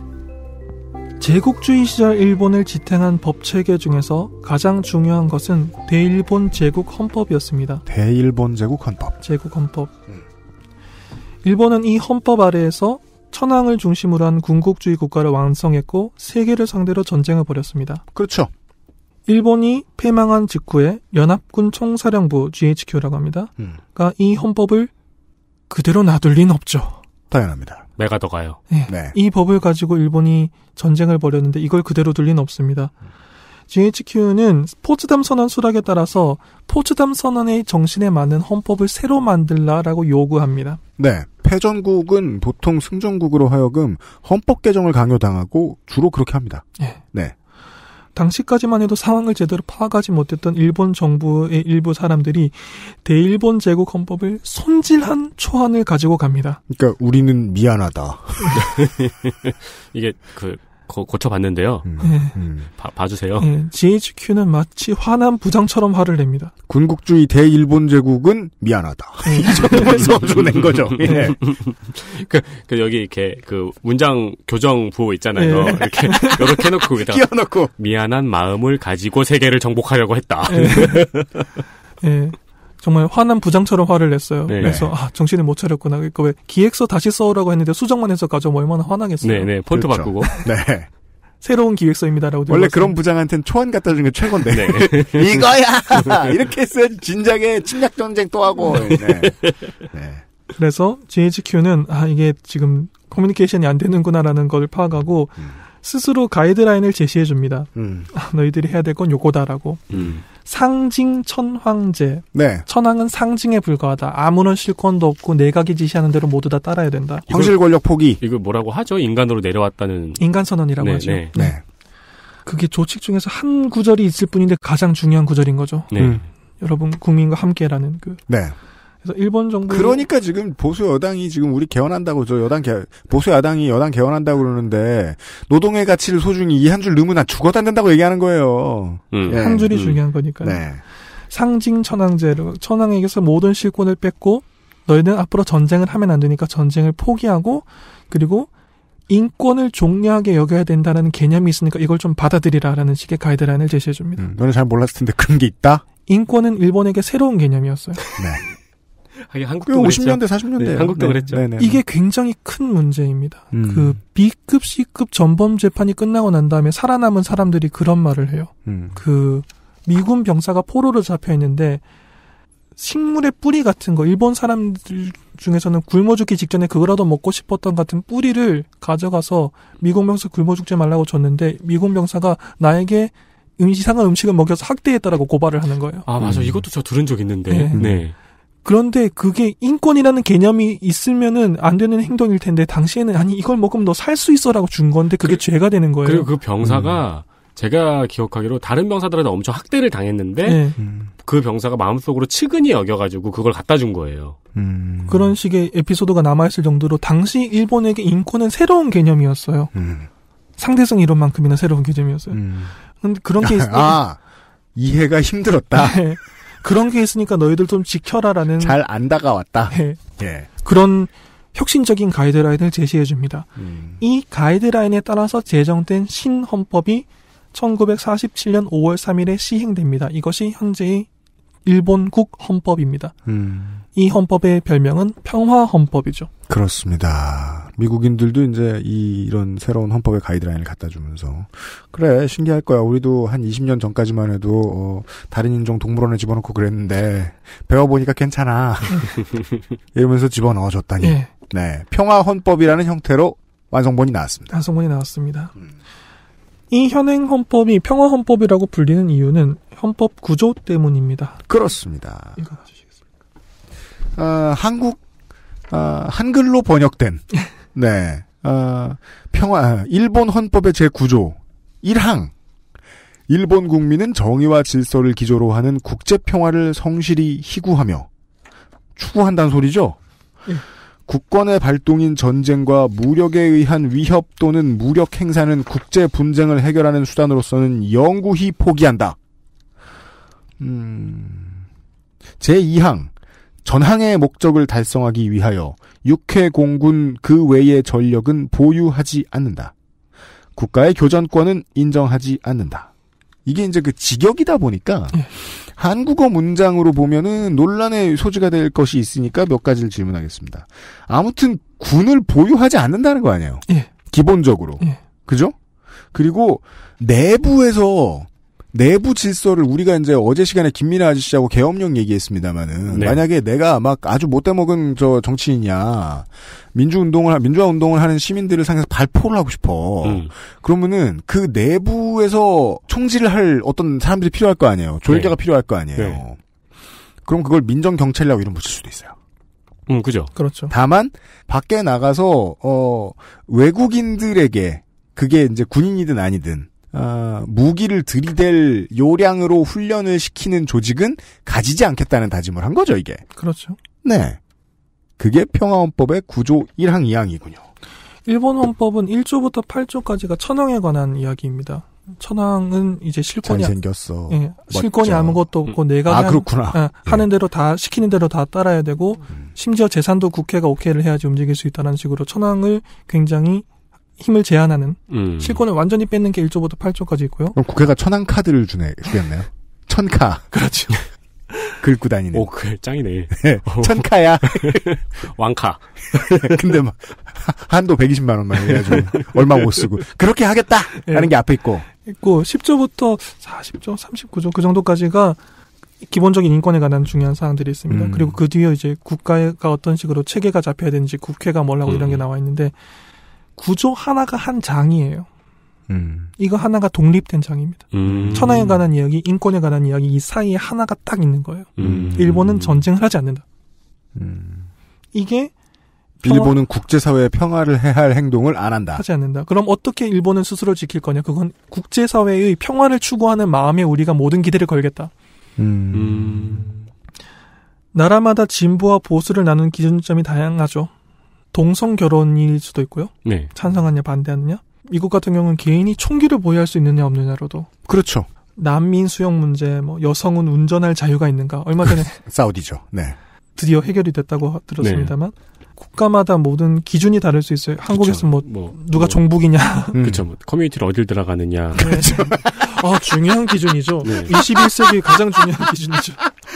S4: 제국주의 시절 일본을 지탱한 법 체계 중에서 가장 중요한 것은 대일본 제국 헌법이었습니다. 대일본 제국 헌법. 제국 헌법. 음. 일본은 이 헌법 아래에서 천황을 중심으로 한 군국주의 국가를 완성했고 세계를 상대로 전쟁을 벌였습니다. 그렇죠. 일본이 패망한 직후에 연합군 총사령부 GHQ라고 합니다. 음. 그이 그러니까 헌법을 그대로 놔둘 리는 없죠.
S3: 당연합니다. 내가 더 가요.
S4: 네. 네. 이 법을 가지고 일본이 전쟁을 벌였는데 이걸 그대로 둘 리는 없습니다. GHQ는 포츠담 선언 수락에 따라서 포츠담 선언의 정신에 맞는 헌법을 새로 만들라라고 요구합니다.
S2: 네. 패전국은 보통 승전국으로 하여금 헌법 개정을 강요당하고 주로 그렇게 합니다. 예.
S4: 네. 네. 당시까지만 해도 상황을 제대로 파악하지 못했던 일본 정부의 일부 사람들이 대일본 제국 헌법을 손질한 초안을 가지고 갑니다. 그러니까 우리는 미안하다.
S3: 이게 그 거, 고쳐봤는데요. 음, 네. 음.
S4: 바, 봐주세요. 예, 네, GHQ는 마치 화난 부장처럼 화를 냅니다. 군국주의 대일본 제국은
S2: 미안하다. 네. 이 정도만 써주낸 거죠. 예.
S3: 그, 그, 여기 이렇게 그 문장 교정 부호 있잖아요. 예. 이렇게 이렇게 해놓고 끼워놓고 미안한 마음을 가지고 세계를 정복하려고 했다.
S4: 예. 정말 화난 부장처럼 화를 냈어요. 네 그래서 아 정신을 못 차렸구나. 그러니까 왜 기획서 다시 써오라고 했는데 수정만 해서 가져오면 뭐 얼마나 화나겠어요. 네네 네. 폰트 그렇죠. 바꾸고. 네. 새로운 기획서입니다라고. 원래 그런 부장한테는 초안 갖다 주는 게 최고인데. 네. 이거야! 이렇게
S2: 써야지 진작에 침략 전쟁 또 하고. 네. 네. 네.
S4: 그래서 GHQ는 아 이게 지금 커뮤니케이션이 안 되는구나라는 걸 파악하고 음. 스스로 가이드라인을 제시해 줍니다. 음. 아, 너희들이 해야 될 건 요거다라고. 음. 상징 천황제. 네. 천황은 상징에 불과하다. 아무런 실권도 없고 내각이 지시하는 대로 모두 다 따라야 된다. 황실
S3: 권력 포기. 이걸 뭐라고 하죠? 인간으로 내려왔다는. 인간 선언이라고 네, 하죠. 네.
S4: 네. 그게 조칙 중에서 한 구절이 있을 뿐인데 가장 중요한 구절인 거죠. 네. 음. 여러분 국민과 함께라는 그. 네.
S2: 그래서 일본 정부 그러니까 지금 보수 여당이 지금 우리 개헌한다고 저 여당 개 보수 야당이 여당 개헌한다고 그러는데 노동의 가치를 소중히 이 한줄누으면나 죽어도 안 된다고 얘기하는 거예요. 음. 예. 한 줄이 음. 중요한 거니까 네.
S4: 상징 천황제로 천황에게서 모든 실권을 뺏고 너희는 앞으로 전쟁을 하면 안 되니까 전쟁을 포기하고 그리고 인권을 종료하게 여겨야 된다는 개념이 있으니까 이걸 좀 받아들이라라는 식의 가이드라인을 제시해 줍니다. 음,
S2: 너는 잘 몰랐을 텐데 그런 게 있다.
S4: 인권은 일본에게 새로운 개념이었어요.
S3: 네. 한국도 50년대 40년대 네, 한국도
S4: 네, 그랬죠. 네네. 네, 네. 이게 굉장히 큰 문제입니다. 음. 그 B급 C급 전범 재판이 끝나고 난 다음에 살아남은 사람들이 그런 말을 해요. 음. 그 미군 병사가 포로로 잡혀 있는데 식물의 뿌리 같은 거 일본 사람들 중에서는 굶어 죽기 직전에 그거라도 먹고 싶었던 같은 뿌리를 가져가서 미군 병사 굶어 죽지 말라고 줬는데 미군 병사가 나에게 음식 상한 음식을 먹여서 학대했다라고 고발을 하는 거예요. 아 맞아 음.
S3: 이것도 저 들은 적 있는데. 네. 네.
S4: 그런데 그게 인권이라는 개념이 있으면은 안 되는 행동일 텐데 당시에는 아니 이걸 먹으면 너 살 수 있어라고 준 건데 그게 그, 죄가 되는 거예요. 그리고 그
S3: 병사가 음. 제가 기억하기로 다른 병사들한테 엄청 학대를 당했는데 네. 음. 그 병사가 마음속으로 측은히 여겨가지고 그걸 갖다 준 거예요.
S4: 음. 그런 식의 에피소드가 남아있을 정도로 당시 일본에게 인권은 새로운 개념이었어요. 음. 상대성 이론 만큼이나 새로운 개념이었어요. 그런데 음. 그런 게 있... 어아 이해가 힘들었다. 네. 그런 게 있으니까 너희들 좀 지켜라라는 잘 안 다가왔다. 네. 예. 그런 혁신적인 가이드라인을 제시해 줍니다. 음. 이 가이드라인에 따라서 제정된 신헌법이 1947년 5월 3일에 시행됩니다. 이것이 현재의 일본국 헌법입니다. 음. 이 헌법의 별명은 평화 헌법이죠.
S2: 그렇습니다. 미국인들도 이제 이, 이런 새로운 헌법의 가이드라인을 갖다 주면서 그래 신기할 거야. 우리도 한 20년 전까지만 해도 어, 다른 인종 동물원에 집어넣고 그랬는데 배워보니까 괜찮아. 이러면서 집어넣어 줬다니. 예. 네, 평화 헌법이라는 형태로 완성본이 나왔습니다.
S4: 완성본이 나왔습니다. 음. 이 현행 헌법이 평화 헌법이라고 불리는 이유는 헌법 구조 때문입니다.
S2: 그렇습니다. 읽어주시고.
S4: 어, 한국 어,
S2: 한글로 번역된 네 어, 평화 일본 헌법의 제 9조 1항 일본 국민은 정의와 질서를 기조로 하는 국제 평화를 성실히 희구하며 추구한다는 소리죠. 예. 국권의 발동인 전쟁과 무력에 의한 위협 또는 무력 행사는 국제 분쟁을 해결하는 수단으로서는 영구히 포기한다. 음, 제2항. 전항의 목적을 달성하기 위하여 육해 공군 그 외의 전력은 보유하지 않는다. 국가의 교전권은 인정하지 않는다. 이게 이제 그 직역이다 보니까 네. 한국어 문장으로 보면은 논란의 소지가 될 것이 있으니까 몇 가지를 질문하겠습니다. 아무튼 군을 보유하지 않는다는 거 아니에요? 네. 기본적으로. 네. 그죠? 그리고 내부에서 내부 질서를 우리가 이제 어제 시간에 김민아 아저씨하고 계엄령 얘기했습니다마는 네. 만약에 내가 막 아주 못돼 먹은 저 정치인이야 민주 운동을 민주화 운동을 하는 시민들을 상해서 발포를 하고 싶어 음. 그러면은 그 내부에서 총질을 할 어떤 사람들이 필요할 거 아니에요 졸개가 네. 필요할 거 아니에요 네. 그럼 그걸 민정 경찰이라고 이름 붙일 수도 있어요.
S3: 음 그죠 그렇죠
S2: 다만 밖에 나가서 어 외국인들에게 그게 이제 군인이든 아니든 어, 무기를 들이댈 요량으로 훈련을 시키는 조직은 가지지 않겠다는 다짐을 한 거죠, 이게. 그렇죠. 네. 그게 평화헌법의 구조 1항 2항이군요.
S4: 일본 헌법은 1조부터 8조까지가 천황에 관한 이야기입니다. 천황은 이제 실권이 생겼어. 예, 실권이 아무것도 없고 음. 내가 아, 한, 아, 예, 예. 하는 대로 다 시키는 대로 다 따라야 되고 음. 심지어 재산도 국회가 오케이를 해야지 움직일 수 있다는 식으로 천황을 굉장히 힘을 제한하는 음. 실권을 완전히 뺏는 게 1조부터 8조까지 있고요.
S2: 그럼 국회가 천안 카드를 주네 주겠네요.
S4: 천카. 그렇죠.
S2: 긁고 다니네. 오, 그 짱이네. 네, 천카야.
S3: 왕카.
S2: 근데 막 한도 120만 원만 해가지고 얼마 못 쓰고 그렇게 하겠다 예. 라는 네. 게 앞에 있고.
S4: 있고 10조부터 40조, 39조 그 정도까지가 기본적인 인권에 관한 중요한 사항들이 있습니다. 음. 그리고 그 뒤에 이제 국가가 어떤 식으로 체계가 잡혀야 되는지 국회가 뭘 하고 음. 이런 게 음. 나와 있는데 구조 하나가 한 장이에요. 음. 이거 하나가 독립된 장입니다.
S1: 음. 천하에
S4: 관한 이야기, 인권에 관한 이야기 이 사이에 하나가 딱 있는 거예요. 음. 일본은 전쟁을 하지 않는다. 음. 이게
S2: 일본은 국제사회의 평화를 해할 야 행동을 안 한다.
S4: 하지 않는다. 그럼 어떻게 일본은 스스로 지킬 거냐? 그건 국제사회의 평화를 추구하는 마음에 우리가 모든 기대를 걸겠다. 음. 음. 나라마다 진보와 보수를 나눈 기준점이 다양하죠. 동성 결혼일 수도 있고요. 네. 찬성하냐 반대하느냐. 미국 같은 경우는 개인이 총기를 보유할 수 있느냐 없느냐로도. 그렇죠. 난민 수용 문제, 뭐 여성은 운전할 자유가 있는가. 얼마 전에 사우디죠. 네. 드디어 해결이 됐다고 네. 들었습니다만 네. 국가마다 모든 기준이 다를 수 있어요. 한국에서 뭐, 뭐, 누가 뭐, 종북이냐.
S3: 음. 그렇죠. 뭐, 커뮤니티를 어딜 들어가느냐. 그 네.
S4: 아, 중요한 기준이죠. 네. 21세기 가장 중요한 기준이죠.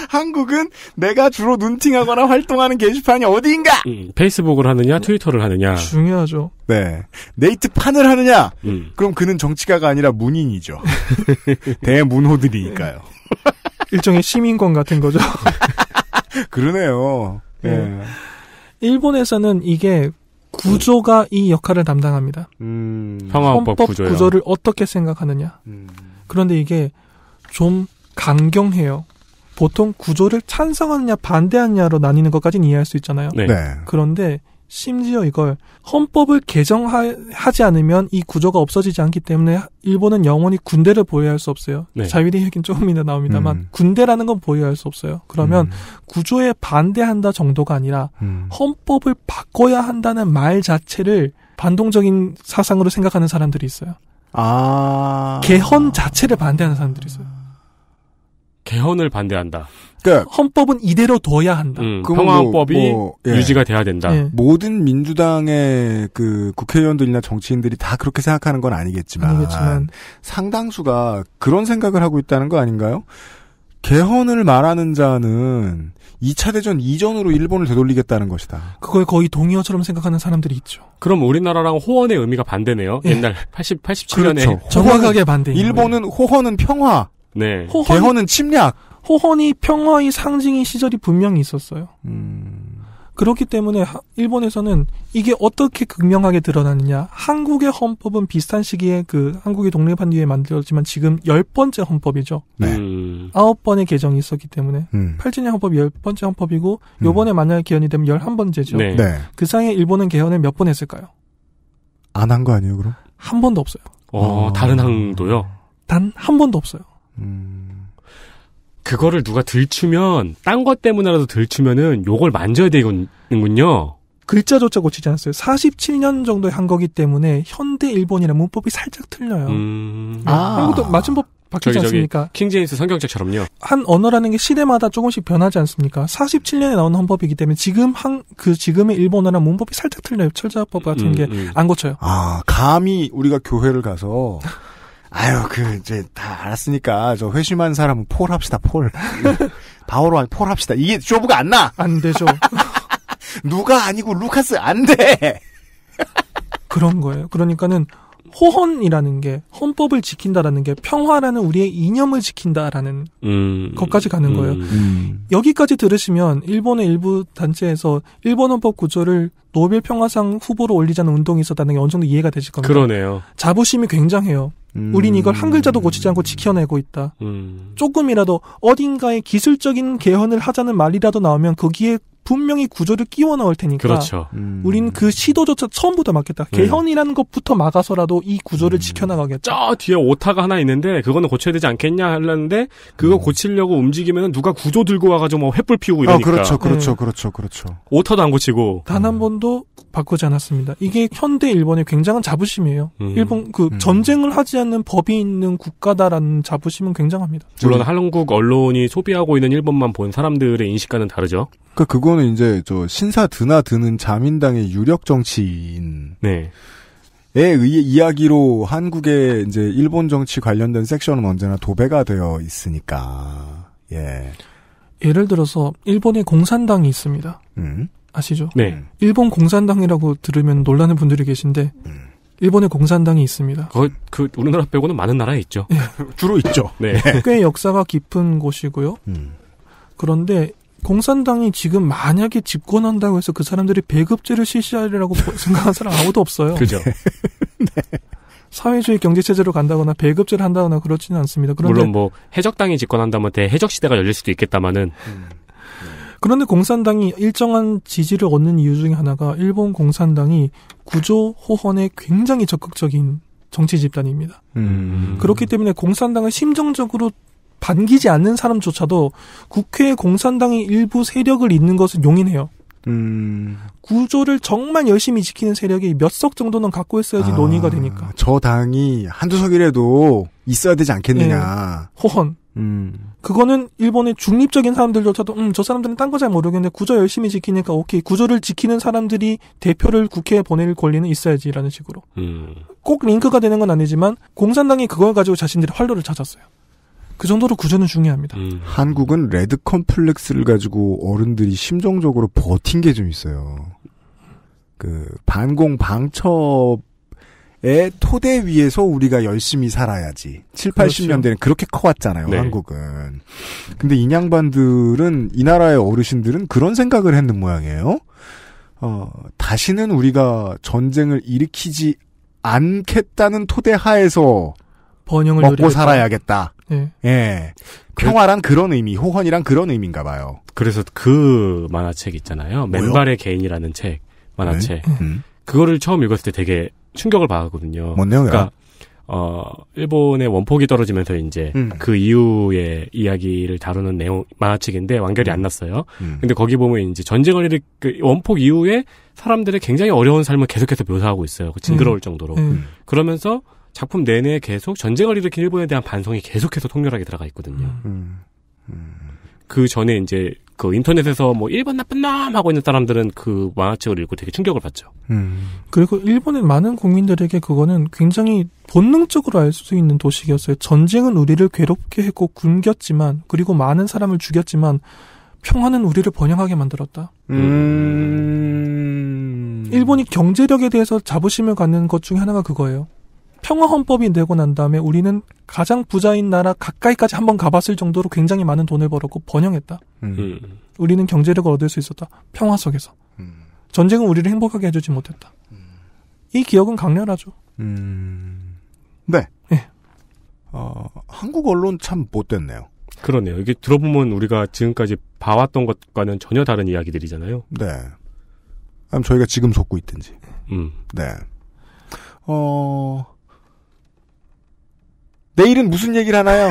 S2: 한국은 내가 주로 눈팅하거나 활동하는 게시판이 어디인가?
S3: 음, 페이스북을
S2: 하느냐, 트위터를 하느냐.
S4: 중요하죠.
S2: 네. 네이트판을 하느냐? 음. 그럼 그는 정치가가 아니라 문인이죠. 대문호들이니까요.
S4: 일종의 시민권 같은 거죠.
S2: 그러네요. 예. 네. 네.
S4: 일본에서는 이게 구조가 이 역할을 담당합니다.
S1: 음, 헌법 구조요. 구조를
S4: 어떻게 생각하느냐. 음. 그런데 이게 좀 강경해요. 보통 구조를 찬성하느냐 반대하느냐로 나뉘는 것까지는 이해할 수 있잖아요. 네. 네. 그런데 심지어 이걸 헌법을 개정하지 않으면 이 구조가 없어지지 않기 때문에 일본은 영원히 군대를 보유할 수 없어요. 네. 자위대 얘기는 조금 이따 나옵니다만 음. 군대라는 건 보유할 수 없어요. 그러면 음. 구조에 반대한다 정도가 아니라 음. 헌법을 바꿔야 한다는 말 자체를 반동적인 사상으로 생각하는 사람들이 있어요. 아. 개헌 자체를 반대하는 사람들이 있어요.
S3: 개헌을 반대한다. 그러니까
S4: 헌법은 이대로 둬야 한다.
S3: 음, 뭐, 평화헌법이 뭐, 뭐, 예. 유지가 돼야 된다. 예.
S4: 모든
S2: 민주당의 그 국회의원들이나 정치인들이 다 그렇게 생각하는 건 아니겠지만, 아니겠지만 상당수가 그런 생각을 하고 있다는 거 아닌가요? 개헌을 말하는 자는 2차 대전 이전으로 일본을 되돌리겠다는 것이다.
S4: 그걸 거의 동의어처럼 생각하는 사람들이 있죠.
S3: 그럼 우리나라랑 호헌의 의미가 반대네요. 예. 옛날 80, 87년에. 그렇죠. 정확하게 반대. 일본은
S4: 호헌은 평화.
S3: 네. 호헌, 개헌은
S4: 침략. 호헌이 평화의 상징인 시절이 분명히 있었어요. 음... 그렇기 때문에 일본에서는 이게 어떻게 극명하게 드러나느냐. 한국의 헌법은 비슷한 시기에 그 한국이 독립한 뒤에 만들었지만 지금 열 번째 헌법이죠. 네. 음. 아홉 번의 개정이 있었기 때문에 음. 8주년 헌법이 열 번째 헌법이고 음. 요번에 만약에 개헌이 되면 열한 번째죠. 네. 네. 그 상에 일본은 개헌을 몇 번 했을까요?
S3: 안 한 거 아니에요, 그럼?
S4: 한 번도 없어요. 어, 어.
S3: 다른 항도요?
S4: 단 한 번도 없어요.
S3: 그거를 누가 들추면 딴 것 때문에라도 들추면은 요걸 만져야 되는군요.
S4: 글자조차 고치지 않았어요. 47년 정도에 한 거기 때문에 현대 일본이라 문법이 살짝 틀려요.
S3: 음. 네. 아. 그리고 또 맞춤법 바뀌지 저기, 않습니까? 킹제임스 성경책처럼요.
S4: 한 언어라는 게 시대마다 조금씩 변하지 않습니까? 47년에 나온 헌법이기 때문에 지금 한 그 지금의 일본어랑 문법이 살짝 틀려요. 철자법 같은 음, 게안 음. 고쳐요. 아
S2: 감히 우리가 교회를 가서 아유, 그, 이제, 다 알았으니까, 저 회심한 사람은 폴 합시다, 폴.
S4: 바오로 아니, 폴 합시다. 이게 쇼부가 안 나! 안 되죠. 누가 아니고 루카스 안 돼! 그런 거예요. 그러니까는, 호헌이라는 게, 헌법을 지킨다라는 게, 평화라는 우리의 이념을 지킨다라는, 음, 것까지 가는 거예요. 음.
S1: 음.
S4: 여기까지 들으시면, 일본의 일부 단체에서, 일본 헌법 구조를 노벨 평화상 후보로 올리자는 운동이 있었다는 게 어느 정도 이해가 되실 겁니다. 그러네요. 자부심이 굉장해요. 음. 우린 이걸 한 글자도 고치지 않고 지켜내고 있다. 음. 조금이라도 어딘가에 기술적인 개헌을 하자는 말이라도 나오면 거기에 분명히 구조를 끼워 넣을 테니까 그렇죠. 음. 우린그 시도조차 처음부터 막겠다. 음. 개헌이라는 것부터 막아서라도 이 구조를 음. 지켜나가겠다. 저
S3: 뒤에 오타가 하나 있는데 그거는 고쳐야 되지 않겠냐 하려는데 그거 음. 고치려고 움직이면 누가 구조
S4: 들고 와가지고 뭐 횃불 피우고 아, 이러니까. 아, 그렇죠, 그렇죠, 네.
S3: 그렇죠, 그렇죠. 오타도 안 고치고
S4: 단한 음. 번도 바꾸지 않았습니다. 이게 현대 일본의 굉장한 자부심이에요. 음. 일본 그 전쟁을 하지 않는 법이 있는 국가다라는 자부심은 굉장합니다.
S3: 물론 한국 언론이 소비하고 있는 일본만 본 사람들의 인식과는 다르죠.
S2: 그 그거 이거는 이제 저 신사 드나 드는 자민당의 유력 정치인.
S3: 네. 에 의해 이야기로 한국의 이제
S2: 일본 정치 관련된 섹션은 언제나 도배가 되어 있으니까. 예.
S4: 예를 들어서 일본의 공산당이 있습니다. 음. 아시죠? 네. 음. 일본 공산당이라고 들으면 놀라는 분들이 계신데 음. 일본의 공산당이 있습니다.
S3: 그, 그 우리나라 빼고는 많은 나라에 있죠. 네. 주로 있죠. 네.
S4: 꽤 역사가 깊은 곳이고요. 음. 그런데 공산당이 지금 만약에 집권한다고 해서 그 사람들이 배급제를 실시하리라고 생각한 사람 아무도 없어요. 그죠. 네. 사회주의 경제체제로 간다거나 배급제를 한다거나 그렇지는 않습니다. 그런데 물론
S3: 뭐 해적당이 집권한다면 대해적 시대가 열릴 수도 있겠다마는 음.
S4: 그런데 공산당이 일정한 지지를 얻는 이유 중에 하나가 일본 공산당이 구조 호헌에 굉장히 적극적인 정치 집단입니다. 음. 그렇기 때문에 공산당을 심정적으로 반기지 않는 사람조차도 국회에 공산당이 일부 세력을 잇는 것은 용인해요. 음. 구조를 정말 열심히 지키는 세력이 몇 석 정도는 갖고 있어야지 아, 논의가 되니까. 저 당이 한두 석이라도 있어야 되지 않겠느냐. 예, 호헌. 음. 그거는 일본의 중립적인 사람들조차도 음, 저 사람들은 딴 거 잘 모르겠는데 구조 열심히 지키니까 오케이. 구조를 지키는 사람들이 대표를 국회에 보낼 권리는 있어야지라는 식으로. 음. 꼭 링크가 되는 건 아니지만 공산당이 그걸 가지고 자신들의 활로를 찾았어요. 그 정도로 구조는 중요합니다.
S2: 음. 한국은 레드 컴플렉스를 가지고 어른들이 심정적으로 버틴 게 좀 있어요. 그 반공 방첩의 토대 위에서 우리가 열심히 살아야지. 7, 그렇죠. 80년대는 그렇게 커왔잖아요, 네. 한국은. 근데 인양반들은 이 나라의 어르신들은 그런 생각을 했는 모양이에요. 어, 다시는 우리가 전쟁을 일으키지 않겠다는 토대 하에서
S4: 번영을 먹고 노리겠다. 살아야겠다. 네.
S2: 예. 평화란 그런 의미, 호헌이란 그런
S3: 의미인가 봐요. 그래서 그 만화책 있잖아요. 뭐요? 맨발의 개인이라는 책,
S1: 만화책. 네? 음.
S3: 그거를 처음 읽었을 때 되게 충격을 받았거든요. 뭔 내용이야? 그러니까 어, 일본의 원폭이 떨어지면서 이제 음. 그 이후의 이야기를 다루는 내용 만화책인데 완결이 음. 안 났어요. 음. 근데 거기 보면 이제 전쟁을 일으 그 원폭 이후에 사람들의 굉장히 어려운 삶을 계속해서 묘사하고 있어요. 그 징그러울 음. 정도로. 음. 그러면서 작품 내내 계속 전쟁을 일으킨 일본에 대한 반성이 계속해서 통렬하게 들어가 있거든요. 음, 음, 음. 그 전에 이제 그 인터넷에서 뭐 일본 나쁜 놈 하고 있는 사람들은 그 만화책을 읽고 되게 충격을
S4: 받죠. 음. 그리고 일본의 많은 국민들에게 그거는 굉장히 본능적으로 알 수 있는 도식이었어요. 전쟁은 우리를 괴롭게 했고 굶겼지만 그리고 많은 사람을 죽였지만 평화는 우리를 번영하게 만들었다. 음. 일본이 경제력에 대해서 자부심을 갖는 것 중에 하나가 그거예요. 평화 헌법이 되고 난 다음에 우리는 가장 부자인 나라 가까이까지 한번 가봤을 정도로 굉장히 많은 돈을 벌었고 번영했다. 음. 음. 우리는 경제력을 얻을 수 있었다. 평화 속에서 음. 전쟁은 우리를 행복하게 해주지 못했다. 음. 이 기억은 강렬하죠. 음. 네. 네.
S3: 어, 한국 언론 참 못됐네요. 그러네요. 이게 들어보면 우리가 지금까지 봐왔던 것과는 전혀 다른 이야기들이잖아요.
S2: 네. 그럼 저희가 지금 속고 있든지. 음. 네. 어,
S3: 내일은 무슨 얘기를 하나요?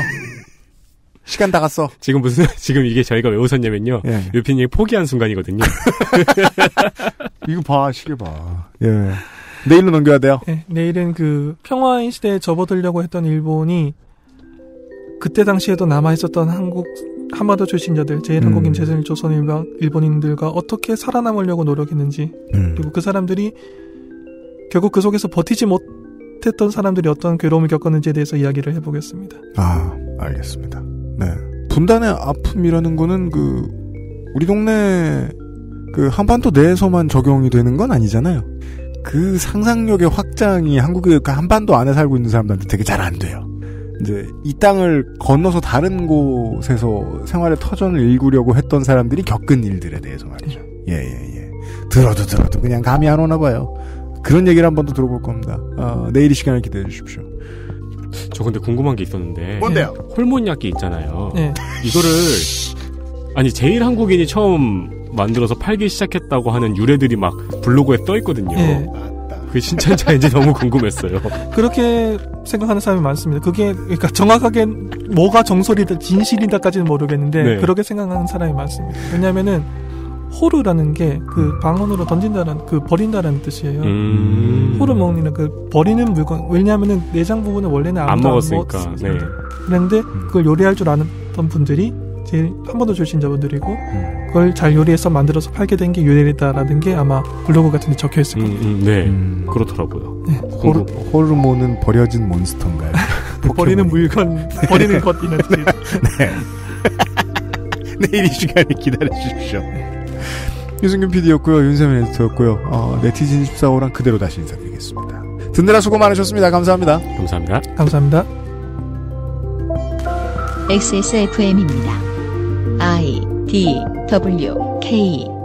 S3: 시간 다 갔어. 지금 무슨 지금 이게 저희가 왜 웃었냐면요. 예. 유피님 포기한 순간이거든요. 이거 봐 시계
S2: 봐. 예. 내일로 넘겨야 돼요.
S4: 네, 내일은 그 평화인 시대에 접어들려고 했던 일본이 그때 당시에도 남아 있었던 한국 한마도 출신자들, 제일한국인, 음. 제일 조선인, 일 일본인들과 어떻게 살아남으려고 노력했는지, 음. 그리고 그 사람들이 결국 그 속에서 버티지 못 못했던 사람들이 어떤 괴로움을 겪었는지에 대해서 이야기를 해보겠습니다.
S2: 아, 알겠습니다. 네.
S4: 분단의 아픔이라는 거는
S2: 그, 우리 동네 그 한반도 내에서만 적용이 되는 건 아니잖아요. 그 상상력의 확장이 한국의 그 한반도 안에 살고 있는 사람들한테 되게 잘 안 돼요. 이제 이 땅을 건너서 다른 곳에서 생활의 터전을 읽으려고 했던 사람들이 겪은 일들에 대해서 말이죠. 그렇죠. 예, 예, 예. 들어도 들어도 그냥 감이 안 오나 봐요. 그런 얘기를 한 번 더 들어볼 겁니다. 어, 내일 이 시간을 기대해 주십시오.
S3: 저 근데 궁금한 게 있었는데 뭔데요? 홀몬약기 있잖아요. 네. 이거를 아니 제일 한국인이 처음 만들어서 팔기 시작했다고 하는 유래들이 막 블로그에 떠 있거든요. 네. 그게 진짜인지 너무 궁금했어요.
S4: 그렇게 생각하는 사람이 많습니다. 그게 그러니까 정확하게 뭐가 정설이든진실인다까지는 모르겠는데 네. 그렇게 생각하는 사람이 많습니다. 왜냐하면은 호르라는 게 그 방언으로 던진다는 그 버린다라는 뜻이에요. 음. 호르 이는그 버리는 물건 왜냐하면은 내장 부분은 원래는 안 먹었으니까. 안 네. 그런데 음. 그걸 요리할 줄 아는 분들이 제일 한 번도 출신자분들이고 음. 그걸 잘 요리해서 만들어서 팔게 된 게 유래리다라는 게 아마 블로그 같은데 적혀 있을 음, 겁니다. 음,
S2: 네. 음, 네, 그렇더라고요. 네. 호르, 호르몬은 버려진 몬스터인가요? 버리는 물건, 버리는 것이는 네.
S1: 네.
S2: 내일 이 시간에 기다려 주십시오. 네. 유승균 PD였고요. 윤세민 에디터였고요. 어, 네티즌 14호랑 그대로 다시 인사드리겠습니다. 듣느라 수고 많으셨습니다. 감사합니다. 감사합니다.
S4: 감사합니다. XSFM입니다. I D W K